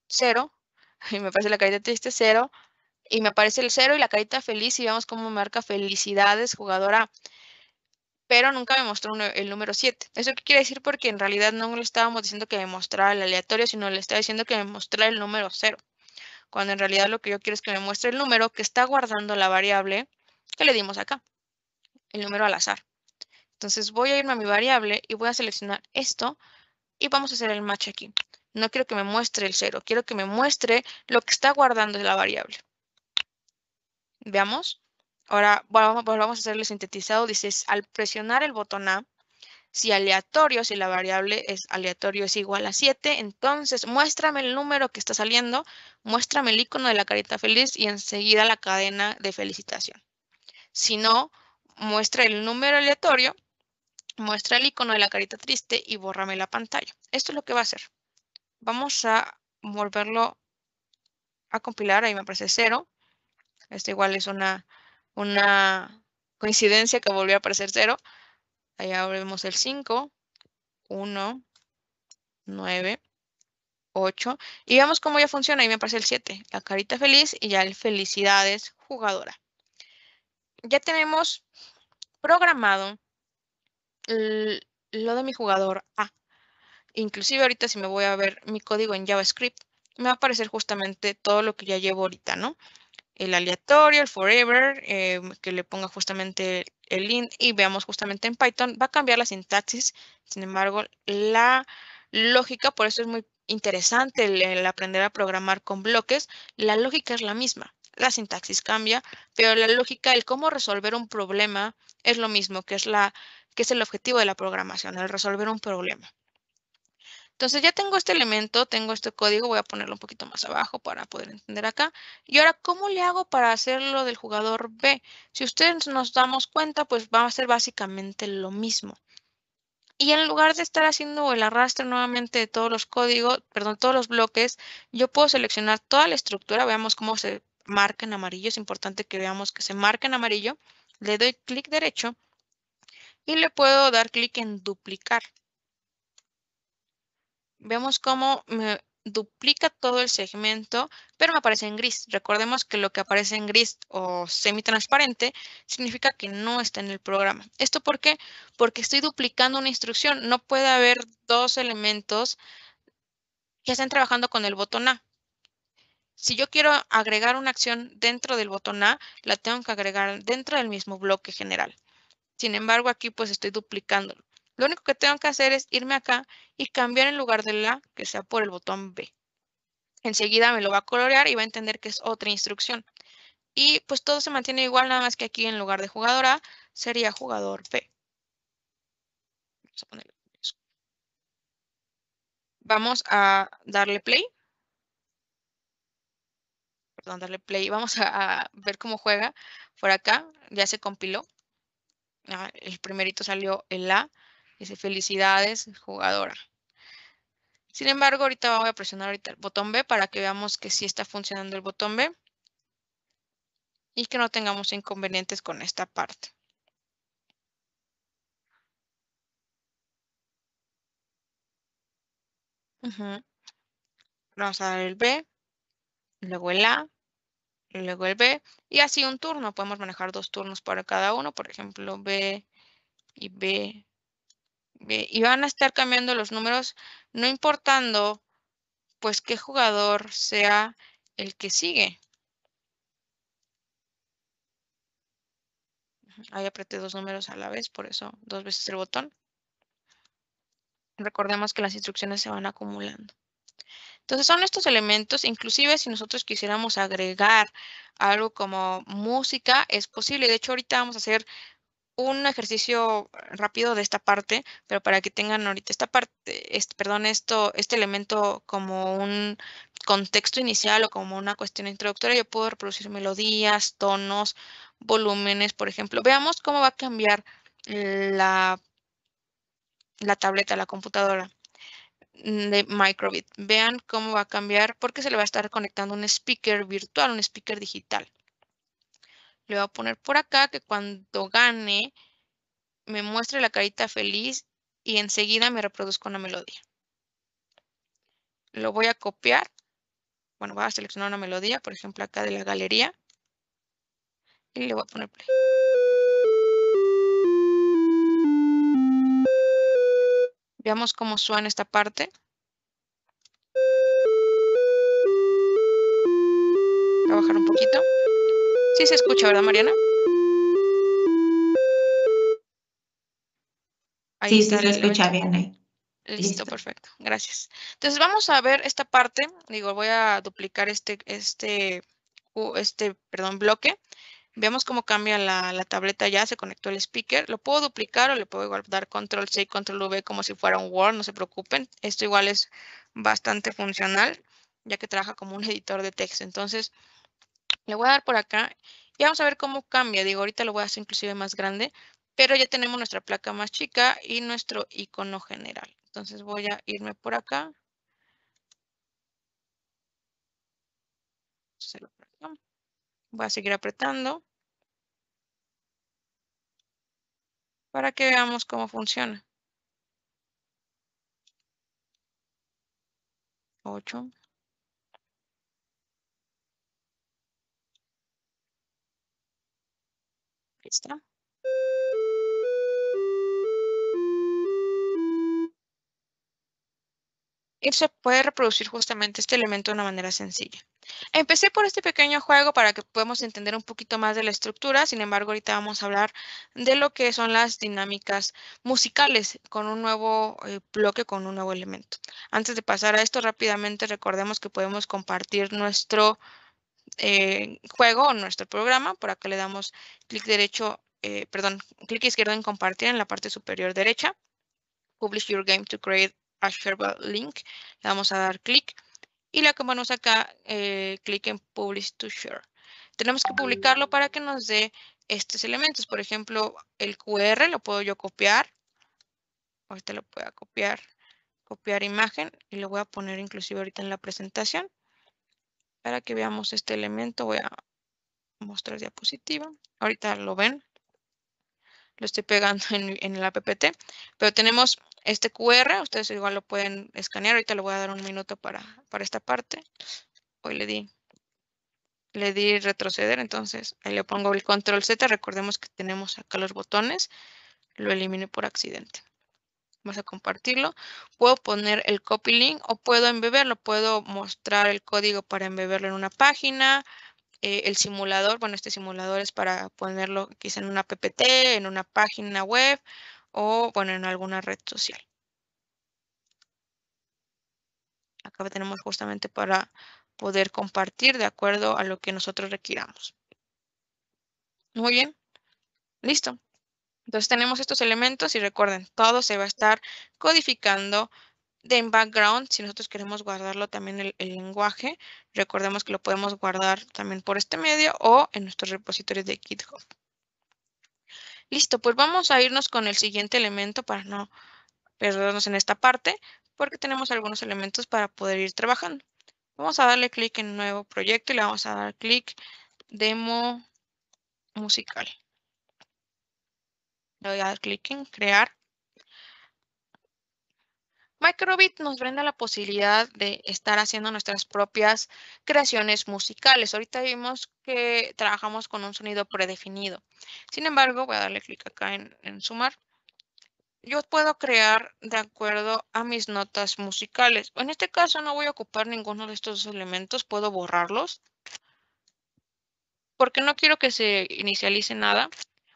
cero, y me aparece la carita triste cero, y me aparece el cero y la carita feliz, y veamos cómo marca felicidades, jugadora pero nunca me mostró el número 7. ¿Eso qué quiere decir? Porque en realidad no le estábamos diciendo que me mostrara el aleatorio, sino le está diciendo que me mostrara el número 0. Cuando en realidad lo que yo quiero es que me muestre el número que está guardando la variable que le dimos acá, el número al azar. Entonces voy a irme a mi variable y voy a seleccionar esto y vamos a hacer el match aquí. No quiero que me muestre el 0, quiero que me muestre lo que está guardando la variable. Veamos. Ahora pues, vamos, a hacerlo sintetizado. Dices, al presionar el botón A, si aleatorio, si la variable es aleatorio es igual a 7, entonces muéstrame el número que está saliendo, muéstrame el icono de la carita feliz y enseguida la cadena de felicitación. Si no, muestra el número aleatorio, muestra el icono de la carita triste y bórrame la pantalla. Esto es lo que va a hacer. Vamos a volverlo a compilar, ahí me aparece 0. Esto igual es una una coincidencia que volvió a aparecer cero. Allá abrimos el 5, 1, 9, 8. Y vemos cómo ya funciona. Ahí me aparece el 7, la carita feliz y ya el felicidades jugadora. Ya tenemos programado lo de mi jugador A. Inclusive ahorita si me voy a ver mi código en JavaScript, me va a aparecer justamente todo lo que ya llevo ahorita, ¿no? el aleatorio, el forever, em, que le ponga justamente el int y veamos justamente en Python, va a cambiar la sintaxis, sin embargo, la lógica, por eso es muy interesante el, aprender a programar con bloques, la lógica es la misma, la sintaxis cambia, pero la lógica, el cómo resolver un problema es lo mismo, que es, la, que es el objetivo de la programación, el resolver un problema. Entonces ya tengo este elemento, tengo este código, voy a ponerlo un poquito más abajo para poder entender acá. Y ahora, ¿cómo le hago para hacerlo del jugador B? Si ustedes nos damos cuenta, pues va a ser básicamente lo mismo. Y en lugar de estar haciendo el arrastre nuevamente de todos los códigos, perdón, todos los bloques, yo puedo seleccionar toda la estructura. Veamos cómo se marca en amarillo. Es importante que veamos que se marca en amarillo. Le doy clic derecho y le puedo dar clic en duplicar. Vemos cómo me duplica todo el segmento, pero me aparece en gris. Recordemos que lo que aparece en gris o semitransparente significa que no está en el programa. ¿Esto por qué? Porque estoy duplicando una instrucción. No puede haber dos elementos que estén trabajando con el botón A. Si yo quiero agregar una acción dentro del botón A, la tengo que agregar dentro del mismo bloque general. Sin embargo, aquí pues estoy duplicándolo. Lo único que tengo que hacer es irme acá y cambiar en lugar del A que sea por el botón B. Enseguida me lo va a colorear y va a entender que es otra instrucción. Y pues todo se mantiene igual, nada más que aquí en lugar de jugador A sería jugador B. Vamos a, ponerle Vamos a darle play. Perdón, darle play. Vamos a, ver cómo juega por acá. Ya se compiló. Ah, el primerito salió el A, Dice, felicidades, jugadora. Sin embargo, ahorita voy a presionar ahorita el botón B para que veamos que sí está funcionando el botón B y que no tengamos inconvenientes con esta parte. Vamos a dar el B, luego el A, luego el B y así un turno. Podemos manejar dos turnos para cada uno, por ejemplo, B y B eh, y van a estar cambiando los números, no importando pues qué jugador sea el que sigue. Ahí apreté dos números a la vez, por eso dos veces el botón. Recordemos que las instrucciones se van acumulando. Entonces son estos elementos, inclusive si nosotros quisiéramos agregar algo como música, es posible. De hecho, ahorita vamos a hacer un ejercicio rápido de esta parte, pero para que tengan ahorita esta parte, este, perdón, esto, este elemento como un contexto inicial o como una cuestión introductoria, yo puedo reproducir melodías, tonos, volúmenes, por ejemplo. Veamos cómo va a cambiar la, la tableta, la computadora de microbit. Vean cómo va a cambiar porque se le va a estar conectando un speaker virtual, un speaker digital. Le voy a poner por acá que cuando gane me muestre la carita feliz y enseguida me reproduzca una melodía. Lo voy a copiar. Bueno, voy a seleccionar una melodía, por ejemplo, acá de la galería. Y le voy a poner play. Veamos cómo suena esta parte. Voy a bajar un poquito. Sí se escucha, ¿verdad, Mariana? sí, se escucha bien ahí. Listo, perfecto. Gracias. Entonces vamos a ver esta parte. Digo, voy a duplicar este, este, este, perdón, bloque. Veamos cómo cambia la, la, tableta ya, se conectó el speaker. Lo puedo duplicar o le puedo igual dar control C y control V como si fuera un Word, no se preocupen. Esto igual es bastante funcional, ya que trabaja como un editor de texto. Entonces, le voy a dar por acá y vamos a ver cómo cambia. Digo, ahorita lo voy a hacer inclusive más grande, pero ya tenemos nuestra placa más chica y nuestro icono general. Entonces voy a irme por acá. Voy a seguir apretando para que veamos cómo funciona. 8. y se puede reproducir justamente este elemento de una manera sencilla. Empecé por este pequeño juego para que podamos entender un poquito más de la estructura, sin embargo ahorita vamos a hablar de lo que son las dinámicas musicales con un nuevo eh, bloque, con un nuevo elemento. Antes de pasar a esto rápidamente recordemos que podemos compartir nuestro eh, juego o nuestro programa. Por acá le damos clic derecho, eh, perdón, clic izquierdo en compartir en la parte superior derecha. Publish your game to create a shareable link. Le vamos a dar clic y le vamos acá eh, clic en Publish to Share. Tenemos que publicarlo para que nos dé estos elementos. Por ejemplo, el QR lo puedo yo copiar. Ahorita lo puedo copiar, copiar imagen y lo voy a poner inclusive ahorita en la presentación. Para que veamos este elemento voy a mostrar diapositiva. Ahorita lo ven. Lo estoy pegando en, el appt Pero tenemos este QR. Ustedes igual lo pueden escanear. Ahorita le voy a dar un minuto para, para esta parte. Hoy le di le di retroceder, entonces ahí le pongo el control Z, recordemos que tenemos acá los botones, lo eliminé por accidente vamos a compartirlo, puedo poner el copy link o puedo embeberlo, puedo mostrar el código para embeberlo en una página, eh, el simulador, bueno, este simulador es para ponerlo quizá en una PPT, en una página web o, bueno, en alguna red social. Acá tenemos justamente para poder compartir de acuerdo a lo que nosotros requiramos. Muy bien. Listo. Entonces tenemos estos elementos y recuerden, todo se va a estar codificando de en background. Si nosotros queremos guardarlo también el, el, lenguaje, recordemos que lo podemos guardar también por este medio o en nuestros repositorios de GitHub. Listo, pues vamos a irnos con el siguiente elemento para no perdernos en esta parte, porque tenemos algunos elementos para poder ir trabajando. Vamos a darle clic en Nuevo Proyecto y le vamos a dar clic Demo Musical. Le voy a dar clic en crear. Microbit nos brinda la posibilidad de estar haciendo nuestras propias creaciones musicales. Ahorita vimos que trabajamos con un sonido predefinido. Sin embargo, voy a darle clic acá en, sumar. Yo puedo crear de acuerdo a mis notas musicales. En este caso no voy a ocupar ninguno de estos elementos. Puedo borrarlos. Porque no quiero que se inicialice nada.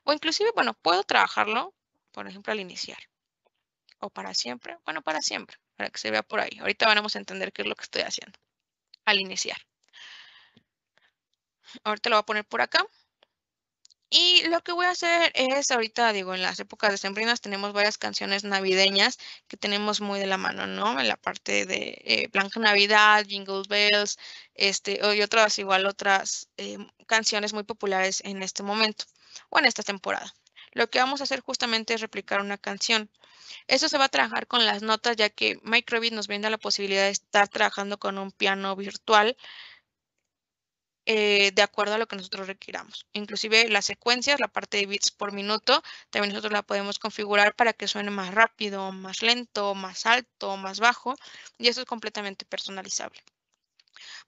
O inclusive, bueno, puedo trabajarlo, por ejemplo, al iniciar. O para siempre. Bueno, para siempre, para que se vea por ahí. Ahorita vamos a entender qué es lo que estoy haciendo al iniciar. Ahorita lo voy a poner por acá. Y lo que voy a hacer es, ahorita digo, en las épocas de sembrinas tenemos varias canciones navideñas que tenemos muy de la mano, ¿no? En la parte de eh, Blanca Navidad, Jingle Bells, este, y otras, igual otras eh, canciones muy populares en este momento o en esta temporada. Lo que vamos a hacer justamente es replicar una canción. Eso se va a trabajar con las notas, ya que Microbit nos brinda la posibilidad de estar trabajando con un piano virtual eh, de acuerdo a lo que nosotros requiramos. Inclusive las secuencias, la parte de bits por minuto, también nosotros la podemos configurar para que suene más rápido, más lento, más alto, más bajo, y eso es completamente personalizable.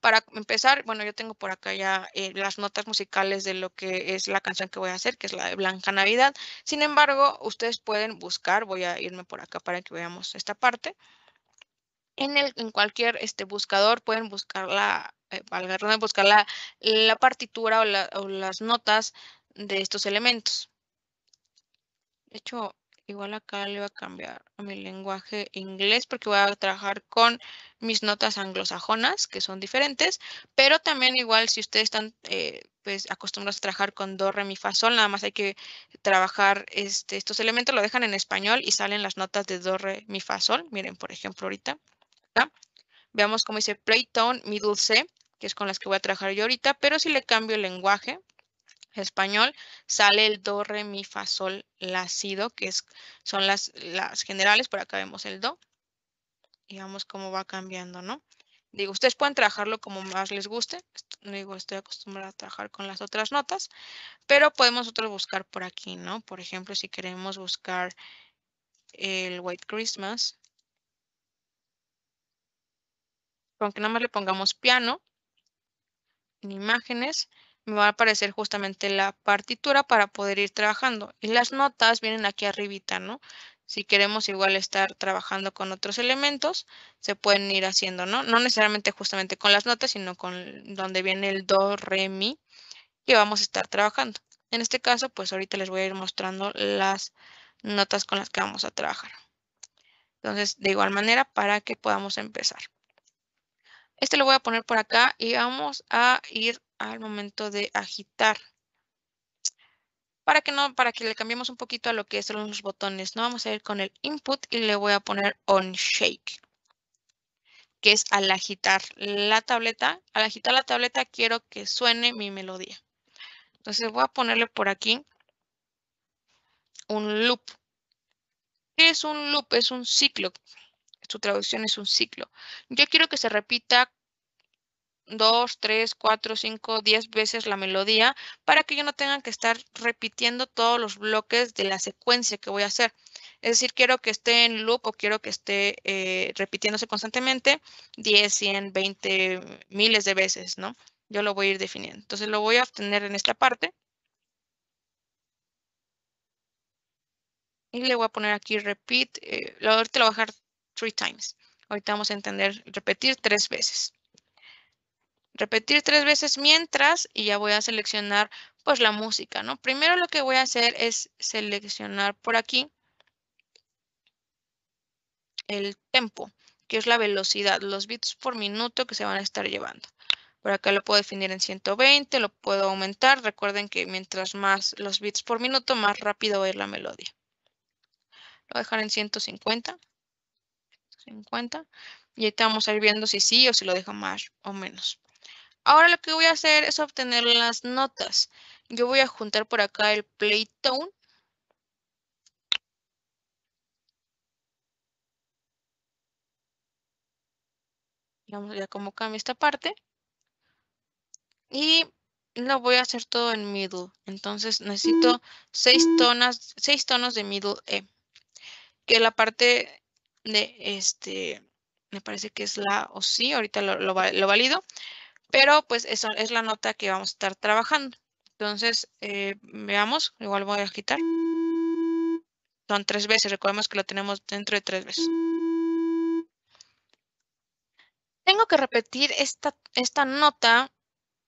Para empezar, bueno, yo tengo por acá ya eh, las notas musicales de lo que es la canción que voy a hacer, que es la de Blanca Navidad. Sin embargo, ustedes pueden buscar, voy a irme por acá para que veamos esta parte. En, el, en cualquier este, buscador pueden buscar la, eh, buscar la, la partitura o, o las notas de estos elementos. De hecho, igual acá le voy a cambiar a mi lenguaje inglés porque voy a trabajar con mis notas anglosajonas que son diferentes, pero también igual si ustedes están eh, pues acostumbrados a trabajar con do, re, mi, fa, sol, nada más hay que trabajar este, estos elementos, lo dejan en español y salen las notas de do, re, mi, fa, sol. Miren, por ejemplo, ahorita, acá, veamos cómo dice playtone, Middle C, que es con las que voy a trabajar yo ahorita, pero si le cambio el lenguaje, español sale el do, re, mi, fa, sol, la, si, do, que es, son las, las generales, por acá vemos el do. Y vamos cómo va cambiando, ¿no? Digo, ustedes pueden trabajarlo como más les guste. Digo, estoy acostumbrada a trabajar con las otras notas, pero podemos otros buscar por aquí, ¿no? Por ejemplo, si queremos buscar el White Christmas, aunque que nada más le pongamos piano, ni imágenes, me va a aparecer justamente la partitura para poder ir trabajando. Y las notas vienen aquí arribita, ¿no? Si queremos igual estar trabajando con otros elementos, se pueden ir haciendo, ¿no? No necesariamente justamente con las notas, sino con donde viene el do, re, mi, que vamos a estar trabajando. En este caso, pues ahorita les voy a ir mostrando las notas con las que vamos a trabajar. Entonces, de igual manera, para que podamos empezar. Este lo voy a poner por acá y vamos a ir al momento de agitar. Para que, no, para que le cambiemos un poquito a lo que son los botones, ¿no? Vamos a ir con el input y le voy a poner on shake, que es al agitar la tableta. Al agitar la tableta quiero que suene mi melodía. Entonces voy a ponerle por aquí un loop. ¿Qué es un loop? Es un ciclo. Su traducción es un ciclo. Yo quiero que se repita dos, tres, cuatro, cinco, diez veces la melodía para que yo no tenga que estar repitiendo todos los bloques de la secuencia que voy a hacer. Es decir, quiero que esté en loop o quiero que esté eh, repitiéndose constantemente 10, 100, veinte, miles de veces, ¿no? Yo lo voy a ir definiendo. Entonces lo voy a obtener en esta parte. Y le voy a poner aquí repeat. Eh, ahorita lo voy a dejar three times. Ahorita vamos a entender repetir tres veces repetir tres veces mientras y ya voy a seleccionar pues la música, ¿no? Primero lo que voy a hacer es seleccionar por aquí el tempo, que es la velocidad, los bits por minuto que se van a estar llevando. Por acá lo puedo definir en 120, lo puedo aumentar. Recuerden que mientras más los bits por minuto, más rápido va a ir la melodía. Lo voy a dejar en 150. 50. Y ahí vamos a ir viendo si sí o si lo dejo más o menos. Ahora lo que voy a hacer es obtener las notas. Yo voy a juntar por acá el playtone. Vamos a ver cómo cambia esta parte. Y lo voy a hacer todo en middle. Entonces necesito seis, tonas, seis tonos de middle E. Que la parte de este, me parece que es la o sí, ahorita lo valido. Pero pues eso es la nota que vamos a estar trabajando. Entonces, eh, veamos, igual voy a quitar. Son tres veces, recordemos que lo tenemos dentro de tres veces. Tengo que repetir esta, esta nota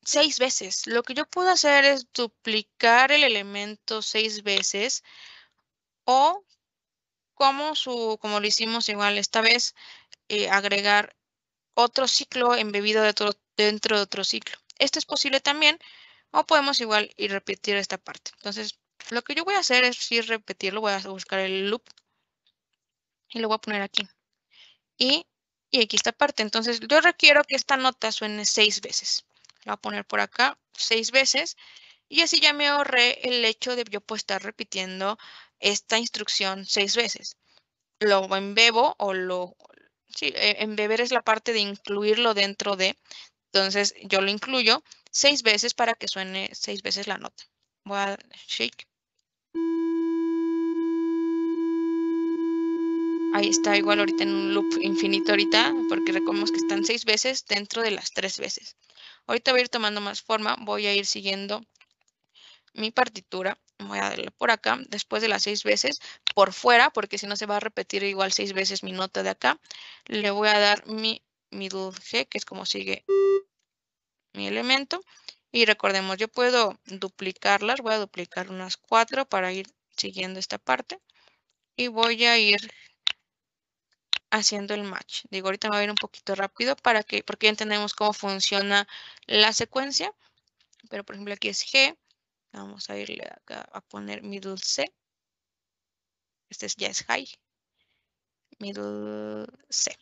seis veces. Lo que yo puedo hacer es duplicar el elemento seis veces o como, su, como lo hicimos igual esta vez, eh, agregar otro ciclo embebido de otro, dentro de otro ciclo. Esto es posible también o podemos igual y repetir esta parte. Entonces, lo que yo voy a hacer es sí repetirlo, voy a buscar el loop y lo voy a poner aquí. Y, aquí esta parte. Entonces, yo requiero que esta nota suene seis veces. La voy a poner por acá seis veces y así ya me ahorré el hecho de yo estar repitiendo esta instrucción seis veces. Lo embebo o lo... Sí, e, embeber es la parte de incluirlo dentro de. Entonces yo lo incluyo seis veces para que suene seis veces la nota. Voy a shake. Ahí está igual ahorita en un loop infinito ahorita, porque recordemos que están seis veces dentro de las tres veces. Ahorita voy a ir tomando más forma, voy a ir siguiendo mi partitura. Voy a darle por acá, después de las seis veces, por fuera, porque si no se va a repetir igual seis veces mi nota de acá. Le voy a dar mi middle G, que es como sigue mi elemento. Y recordemos, yo puedo duplicarlas, voy a duplicar unas cuatro para ir siguiendo esta parte. Y voy a ir haciendo el match. Digo, ahorita me va a ir un poquito rápido para que, porque ya entendemos cómo funciona la secuencia. Pero por ejemplo aquí es G. Vamos a irle acá a poner middle C. Este ya es high. Middle C.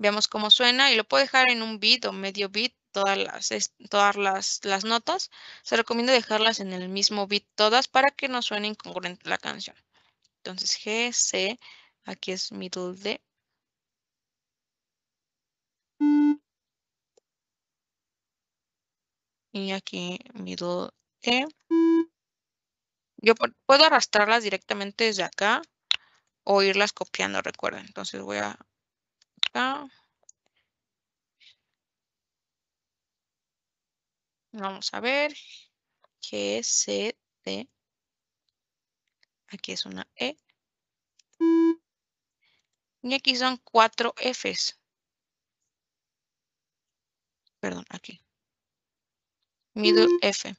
Veamos cómo suena y lo puedo dejar en un bit o medio bit todas las, todas las, notas. Se recomienda dejarlas en el mismo bit todas para que no suene incongruente la canción. Entonces G, C, aquí es middle D. Y aquí middle E. Yo puedo arrastrarlas directamente desde acá o irlas copiando, recuerden. Entonces voy a Vamos a ver. GCT. Aquí es una E. Y aquí son cuatro Fs. Perdón, aquí middle F.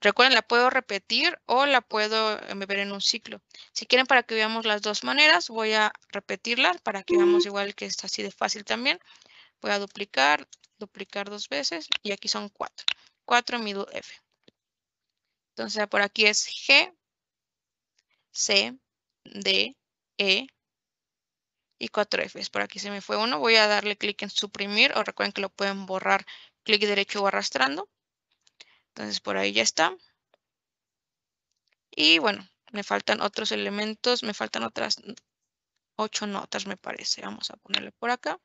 Recuerden, la puedo repetir o la puedo eh, ver en un ciclo. Si quieren para que veamos las dos maneras, voy a repetirla para que veamos igual que es así de fácil también. Voy a duplicar, duplicar dos veces y aquí son cuatro. Cuatro middle F. Entonces por aquí es G, C, D, E y cuatro F. Por aquí se me fue uno. Voy a darle clic en suprimir o recuerden que lo pueden borrar clic derecho o arrastrando. Entonces por ahí ya está. Y bueno, me faltan otros elementos, me faltan otras ocho notas me parece. Vamos a ponerle por acá.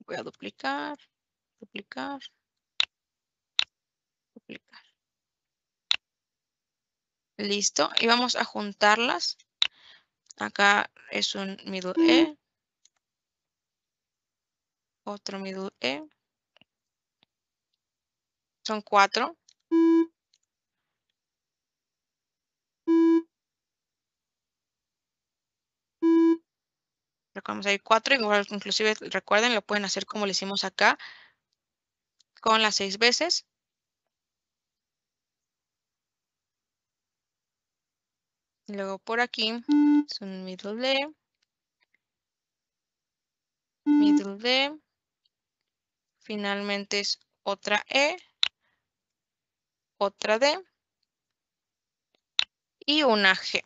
Voy a duplicar, duplicar, duplicar. Listo. Y vamos a juntarlas. Acá es un middle E. Otro middle E. Son cuatro. Recordemos hay cuatro, inclusive recuerden, lo pueden hacer como lo hicimos acá, con las seis veces. Luego por aquí es un middle D, middle D, finalmente es otra E otra D y una G.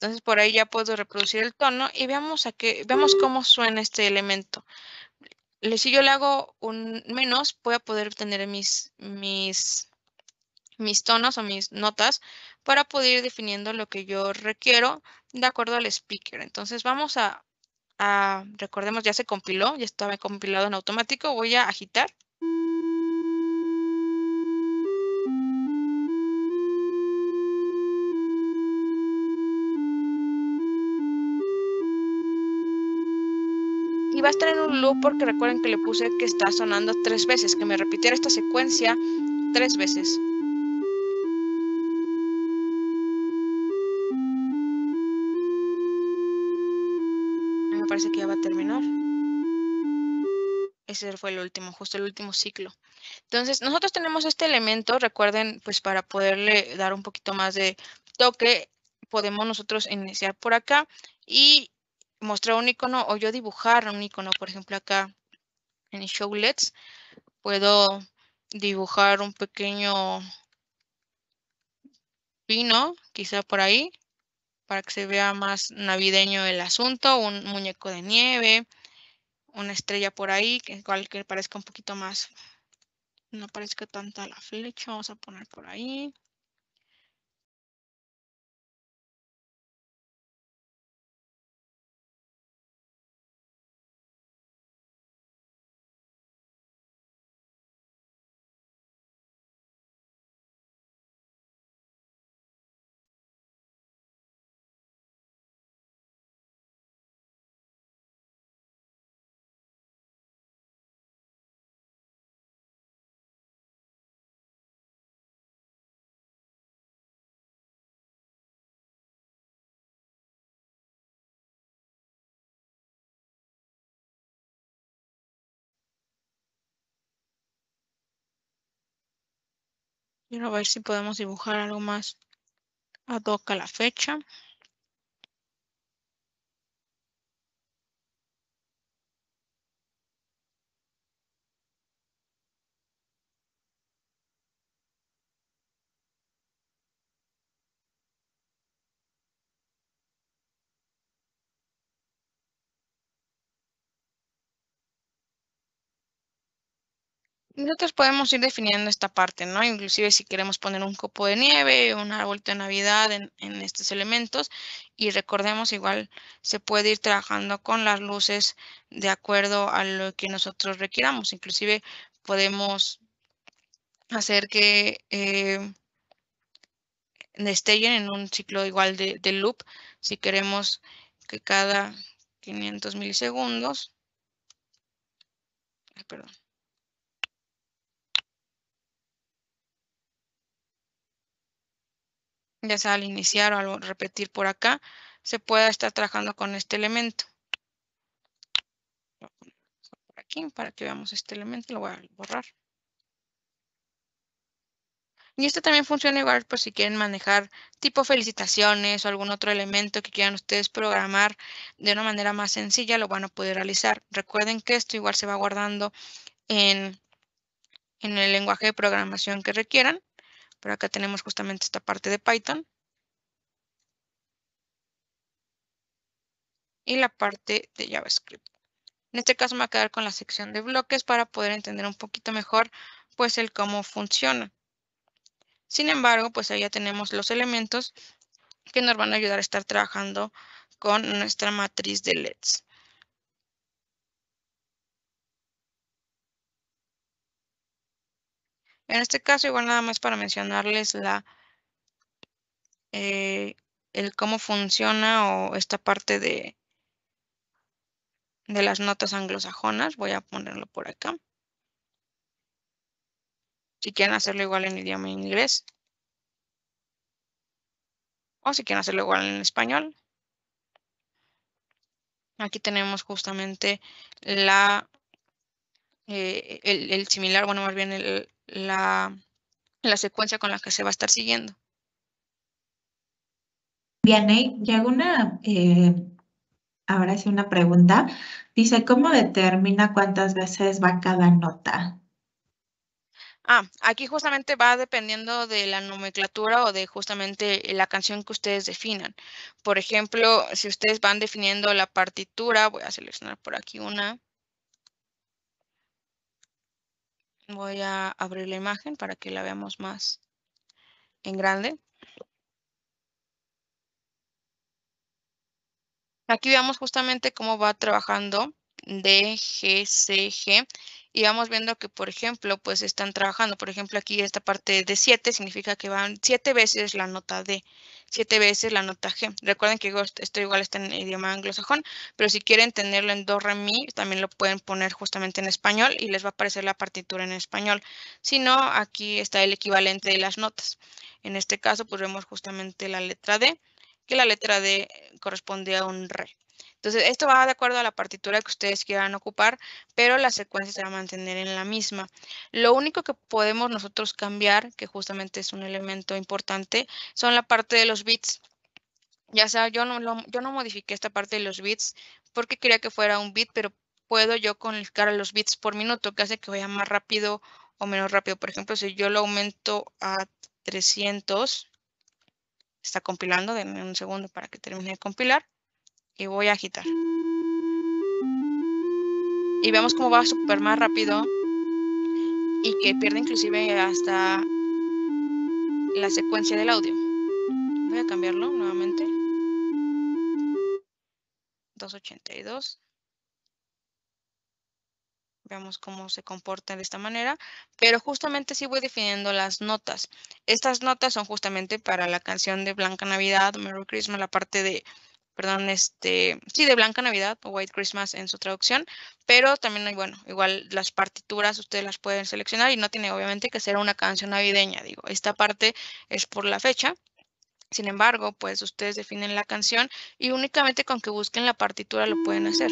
Entonces por ahí ya puedo reproducir el tono y veamos, a qué, cómo suena este elemento. Si yo le hago un menos, voy a poder obtener mis, mis, mis tonos o mis notas para poder ir definiendo lo que yo requiero de acuerdo al speaker. Entonces vamos a, a recordemos, ya se compiló, ya estaba compilado en automático, voy a agitar. va a estar en un loop porque recuerden que le puse que está sonando tres veces, que me repitiera esta secuencia tres veces. Ah, me parece que ya va a terminar. Ese fue el último, justo el último ciclo. Entonces, nosotros tenemos este elemento, recuerden, pues para poderle dar un poquito más de toque, podemos nosotros iniciar por acá y mostrar un icono o yo dibujar un icono, por ejemplo, acá en Showlets, puedo dibujar un pequeño pino, quizá por ahí, para que se vea más navideño el asunto, un muñeco de nieve, una estrella por ahí, que que parezca un poquito más, no parezca tanta la flecha, vamos a poner por ahí. Quiero ver si podemos dibujar algo más ad hoc a la fecha. nosotros podemos ir definiendo esta parte, ¿no? Inclusive si queremos poner un copo de nieve, un árbol de Navidad en, estos elementos. Y recordemos, igual se puede ir trabajando con las luces de acuerdo a lo que nosotros requiramos. Inclusive podemos hacer que eh, destellen en un ciclo igual de, de loop si queremos que cada 500 milisegundos, perdón, ya sea al iniciar o al repetir por acá, se pueda estar trabajando con este elemento. Por aquí, para que veamos este elemento, lo voy a borrar. Y esto también funciona igual por pues, si quieren manejar tipo felicitaciones o algún otro elemento que quieran ustedes programar de una manera más sencilla, lo van a poder realizar. Recuerden que esto igual se va guardando en el lenguaje de programación que requieran pero acá tenemos justamente esta parte de Python. Y la parte de JavaScript. En este caso me voy a quedar con la sección de bloques para poder entender un poquito mejor pues el cómo funciona. Sin embargo, pues ahí ya tenemos los elementos que nos van a ayudar a estar trabajando con nuestra matriz de LEDs. En este caso, igual nada más para mencionarles la, eh, el cómo funciona o esta parte de, de las notas anglosajonas. Voy a ponerlo por acá. Si quieren hacerlo igual en idioma inglés. O si quieren hacerlo igual en español. Aquí tenemos justamente la eh, el, similar, bueno, más bien la, secuencia con la que se va a estar siguiendo. Bien, y hago una, eh, ahora sí una pregunta. Dice, ¿cómo determina cuántas veces va cada nota? Ah, aquí justamente va dependiendo de la nomenclatura o de justamente la canción que ustedes definan. Por ejemplo, si ustedes van definiendo la partitura, voy a seleccionar por aquí una. Voy a abrir la imagen para que la veamos más en grande. Aquí veamos justamente cómo va trabajando DGCG y vamos viendo que, por ejemplo, pues están trabajando. Por ejemplo, aquí esta parte de 7 significa que van 7 veces la nota D siete veces la nota G. Recuerden que esto igual está en idioma anglosajón, pero si quieren tenerlo en do, re, mi, también lo pueden poner justamente en español y les va a aparecer la partitura en español. Si no, aquí está el equivalente de las notas. En este caso, pues vemos justamente la letra D, que la letra D eh, corresponde a un re. Entonces, esto va de acuerdo a la partitura que ustedes quieran ocupar, pero la secuencia se va a mantener en la misma. Lo único que podemos nosotros cambiar, que justamente es un elemento importante, son la parte de los bits. Ya sea, yo no, modifiqué esta parte de los bits porque quería que fuera un bit, pero puedo yo cara a los bits por minuto, que hace que vaya más rápido o menos rápido. Por ejemplo, si yo lo aumento a 300, está compilando, denme un segundo para que termine de compilar y voy a agitar. Y vemos cómo va súper más rápido y que pierde inclusive hasta la secuencia del audio. Voy a cambiarlo nuevamente. 282. Veamos cómo se comporta de esta manera. Pero justamente si voy definiendo las notas. Estas notas son justamente para la canción de Blanca Navidad, Merry Christmas, la parte de perdón, este, sí, de Blanca Navidad o White Christmas en su traducción, pero también hay, bueno, igual las partituras ustedes las pueden seleccionar y no tiene obviamente que ser una canción navideña, digo, esta parte es por la fecha, sin embargo, pues ustedes definen la canción y únicamente con que busquen la partitura lo pueden hacer.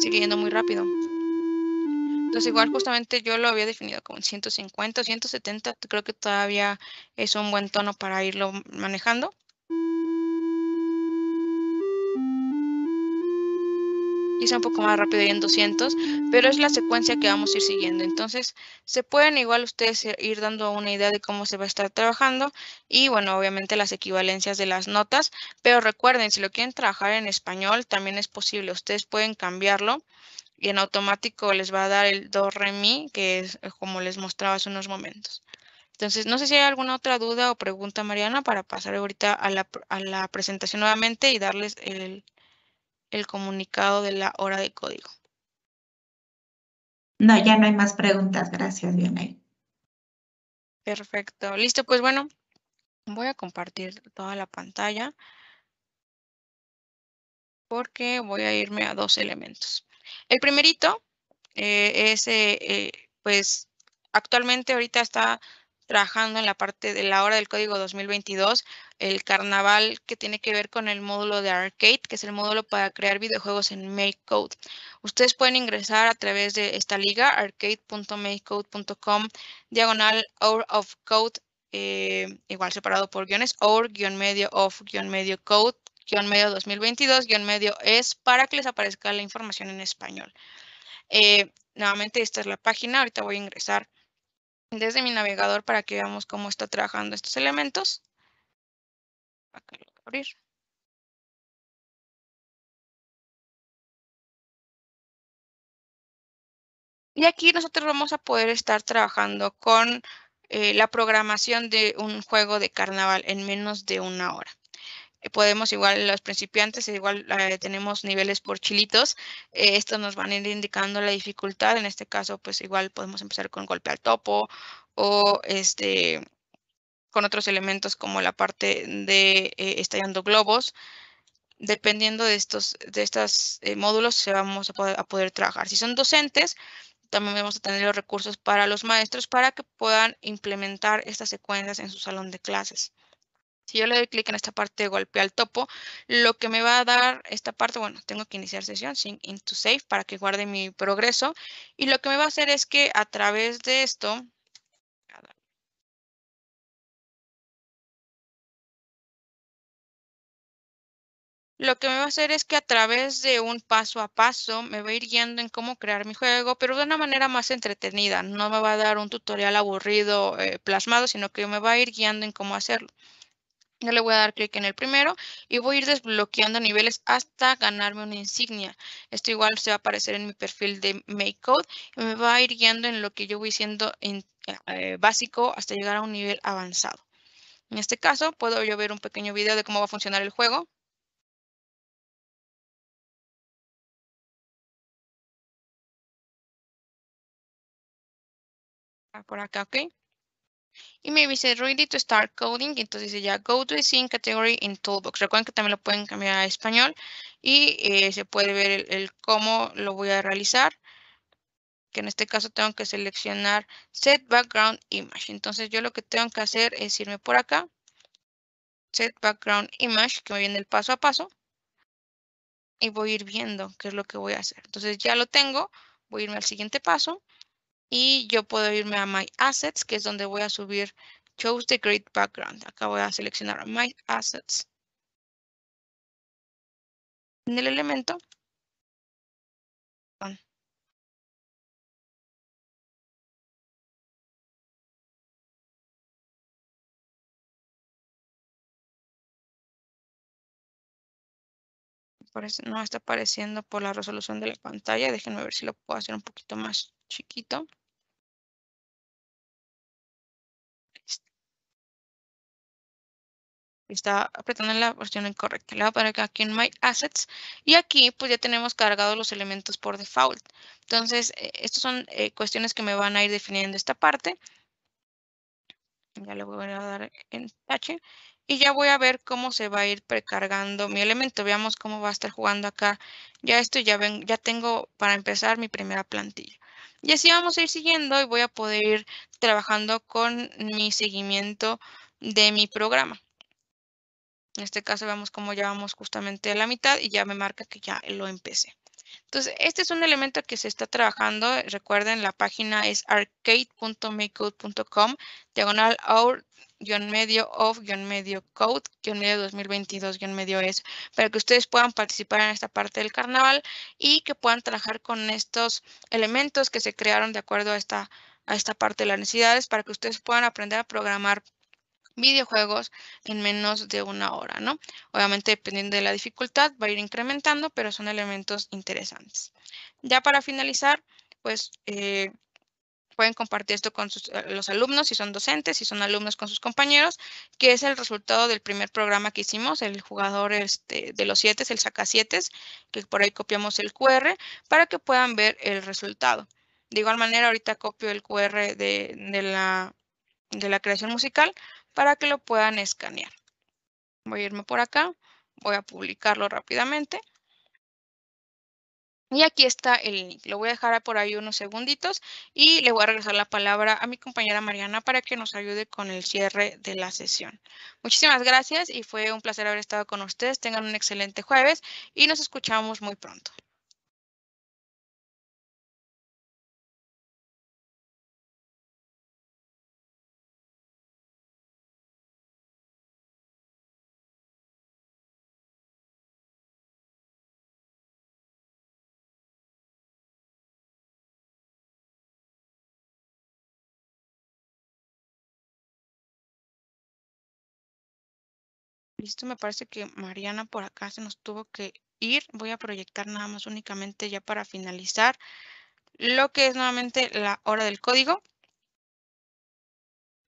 Siguiendo muy rápido. Entonces igual justamente yo lo había definido como 150 o 170, creo que todavía es un buen tono para irlo manejando. Hice un poco más rápido y en 200, pero es la secuencia que vamos a ir siguiendo. Entonces, se pueden igual ustedes eh, ir dando una idea de cómo se va a estar trabajando y, bueno, obviamente las equivalencias de las notas, pero recuerden, si lo quieren trabajar en español, también es posible. Ustedes pueden cambiarlo y en automático les va a dar el do re que es eh, como les mostraba hace unos momentos. Entonces, no sé si hay alguna otra duda o pregunta, Mariana, para pasar ahorita a la, a la presentación nuevamente y darles el, el comunicado de la hora de código. No, ya no hay más preguntas. Gracias, Vionel. Perfecto. Listo, pues bueno, voy a compartir toda la pantalla porque voy a irme a dos elementos. El primerito eh, es, eh, eh, pues, actualmente ahorita está trabajando en la parte de la hora del código 2022, el carnaval que tiene que ver con el módulo de Arcade, que es el módulo para crear videojuegos en MakeCode. Ustedes pueden ingresar a través de esta liga, arcade.makecode.com, diagonal Hour of Code, igual separado por guiones, or, guión medio, of, medio, code, guión medio 2022, guión medio es para que les aparezca la información en español. Eh, nuevamente, esta es la página. Ahorita voy a ingresar desde mi navegador para que veamos cómo está trabajando estos elementos. Acá lo voy a abrir. Y aquí nosotros vamos a poder estar trabajando con eh, la programación de un juego de carnaval en menos de una hora podemos igual los principiantes, igual eh, tenemos niveles por chilitos, eh, estos nos van a ir indicando la dificultad, en este caso pues igual podemos empezar con golpe al topo o este con otros elementos como la parte de eh, estallando globos. Dependiendo de estos de estos módulos se vamos a a poder trabajar. Si son docentes, también vamos a tener los recursos para los maestros para que puedan implementar estas secuencias en su salón de clases. Si yo le doy clic en esta parte de el al topo, lo que me va a dar esta parte, bueno, tengo que iniciar sesión, sin into save, para que guarde mi progreso. Y lo que me va a hacer es que a través de esto, lo que me va a hacer es que a través de un paso a paso me va a ir guiando en cómo crear mi juego, pero de una manera más entretenida. No me va a dar un tutorial aburrido eh, plasmado, sino que me va a ir guiando en cómo hacerlo. Yo le voy a dar clic en el primero y voy a ir desbloqueando niveles hasta ganarme una insignia. Esto igual se va a aparecer en mi perfil de MakeCode y me va a ir guiando en lo que yo voy siendo eh, básico hasta llegar a un nivel avanzado. En este caso, puedo yo ver un pequeño video de cómo va a funcionar el juego. Ah, por acá, ok. Y me dice ready to start coding. Entonces dice ya go to the scene category in toolbox. Recuerden que también lo pueden cambiar a español y eh, se puede ver el, el cómo lo voy a realizar que en este caso tengo que seleccionar Set Background Image. Entonces yo lo que tengo que hacer es irme por acá, Set Background Image, que me viene el paso a paso, y voy a ir viendo qué es lo que voy a hacer. Entonces ya lo tengo, voy a irme al siguiente paso, y yo puedo irme a My Assets, que es donde voy a subir Choose the Great Background. Acá voy a seleccionar My Assets. En el elemento. No está apareciendo por la resolución de la pantalla. Déjenme ver si lo puedo hacer un poquito más chiquito. está apretando en la versión incorrecta. Le voy a poner aquí en My Assets y aquí pues ya tenemos cargados los elementos por default. Entonces, eh, estas son eh, cuestiones que me van a ir definiendo esta parte. Ya le voy a dar en H. y ya voy a ver cómo se va a ir precargando mi elemento. Veamos cómo va a estar jugando acá. Ya esto ya ven, ya tengo para empezar mi primera plantilla. Y así vamos a ir siguiendo y voy a poder ir trabajando con mi seguimiento de mi programa. En este caso vemos cómo ya vamos justamente a la mitad y ya me marca que ya lo empecé. Entonces, este es un elemento que se está trabajando. Recuerden, la página es arcade.makecode.com, diagonal our guión medio of guión medio code guión medio 2022 guión medio es para que ustedes puedan participar en esta parte del carnaval y que puedan trabajar con estos elementos que se crearon de acuerdo a esta a esta parte de las necesidades para que ustedes puedan aprender a programar videojuegos en menos de una hora, ¿no? Obviamente, dependiendo de la dificultad, va a ir incrementando, pero son elementos interesantes. Ya para finalizar, pues eh, pueden compartir esto con eh, los alumnos, si son docentes, si son alumnos con sus compañeros, que es el resultado del primer programa que hicimos, el jugador este, de los siete, el saca siete, que por ahí copiamos el QR para que puedan ver el resultado. De igual manera, ahorita copio el QR de, de, la, de la creación musical para que lo puedan escanear. Voy a irme por acá, voy a publicarlo rápidamente. Y aquí está el link. Lo voy a dejar por ahí unos segunditos y le voy a regresar la palabra a mi compañera Mariana para que nos ayude con el cierre de la sesión. Muchísimas gracias y fue un placer haber estado con ustedes. Tengan un excelente jueves y nos escuchamos muy pronto. Listo, me parece que Mariana por acá se nos tuvo que ir. Voy a proyectar nada más únicamente ya para finalizar lo que es nuevamente la hora del código.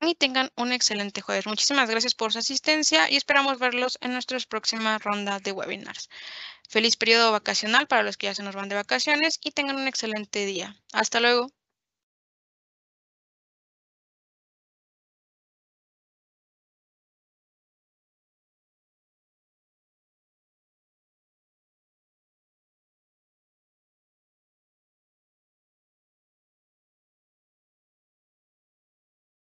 Y tengan un excelente jueves. Muchísimas gracias por su asistencia y esperamos verlos en nuestras próximas rondas de webinars. Feliz periodo vacacional para los que ya se nos van de vacaciones y tengan un excelente día. Hasta luego.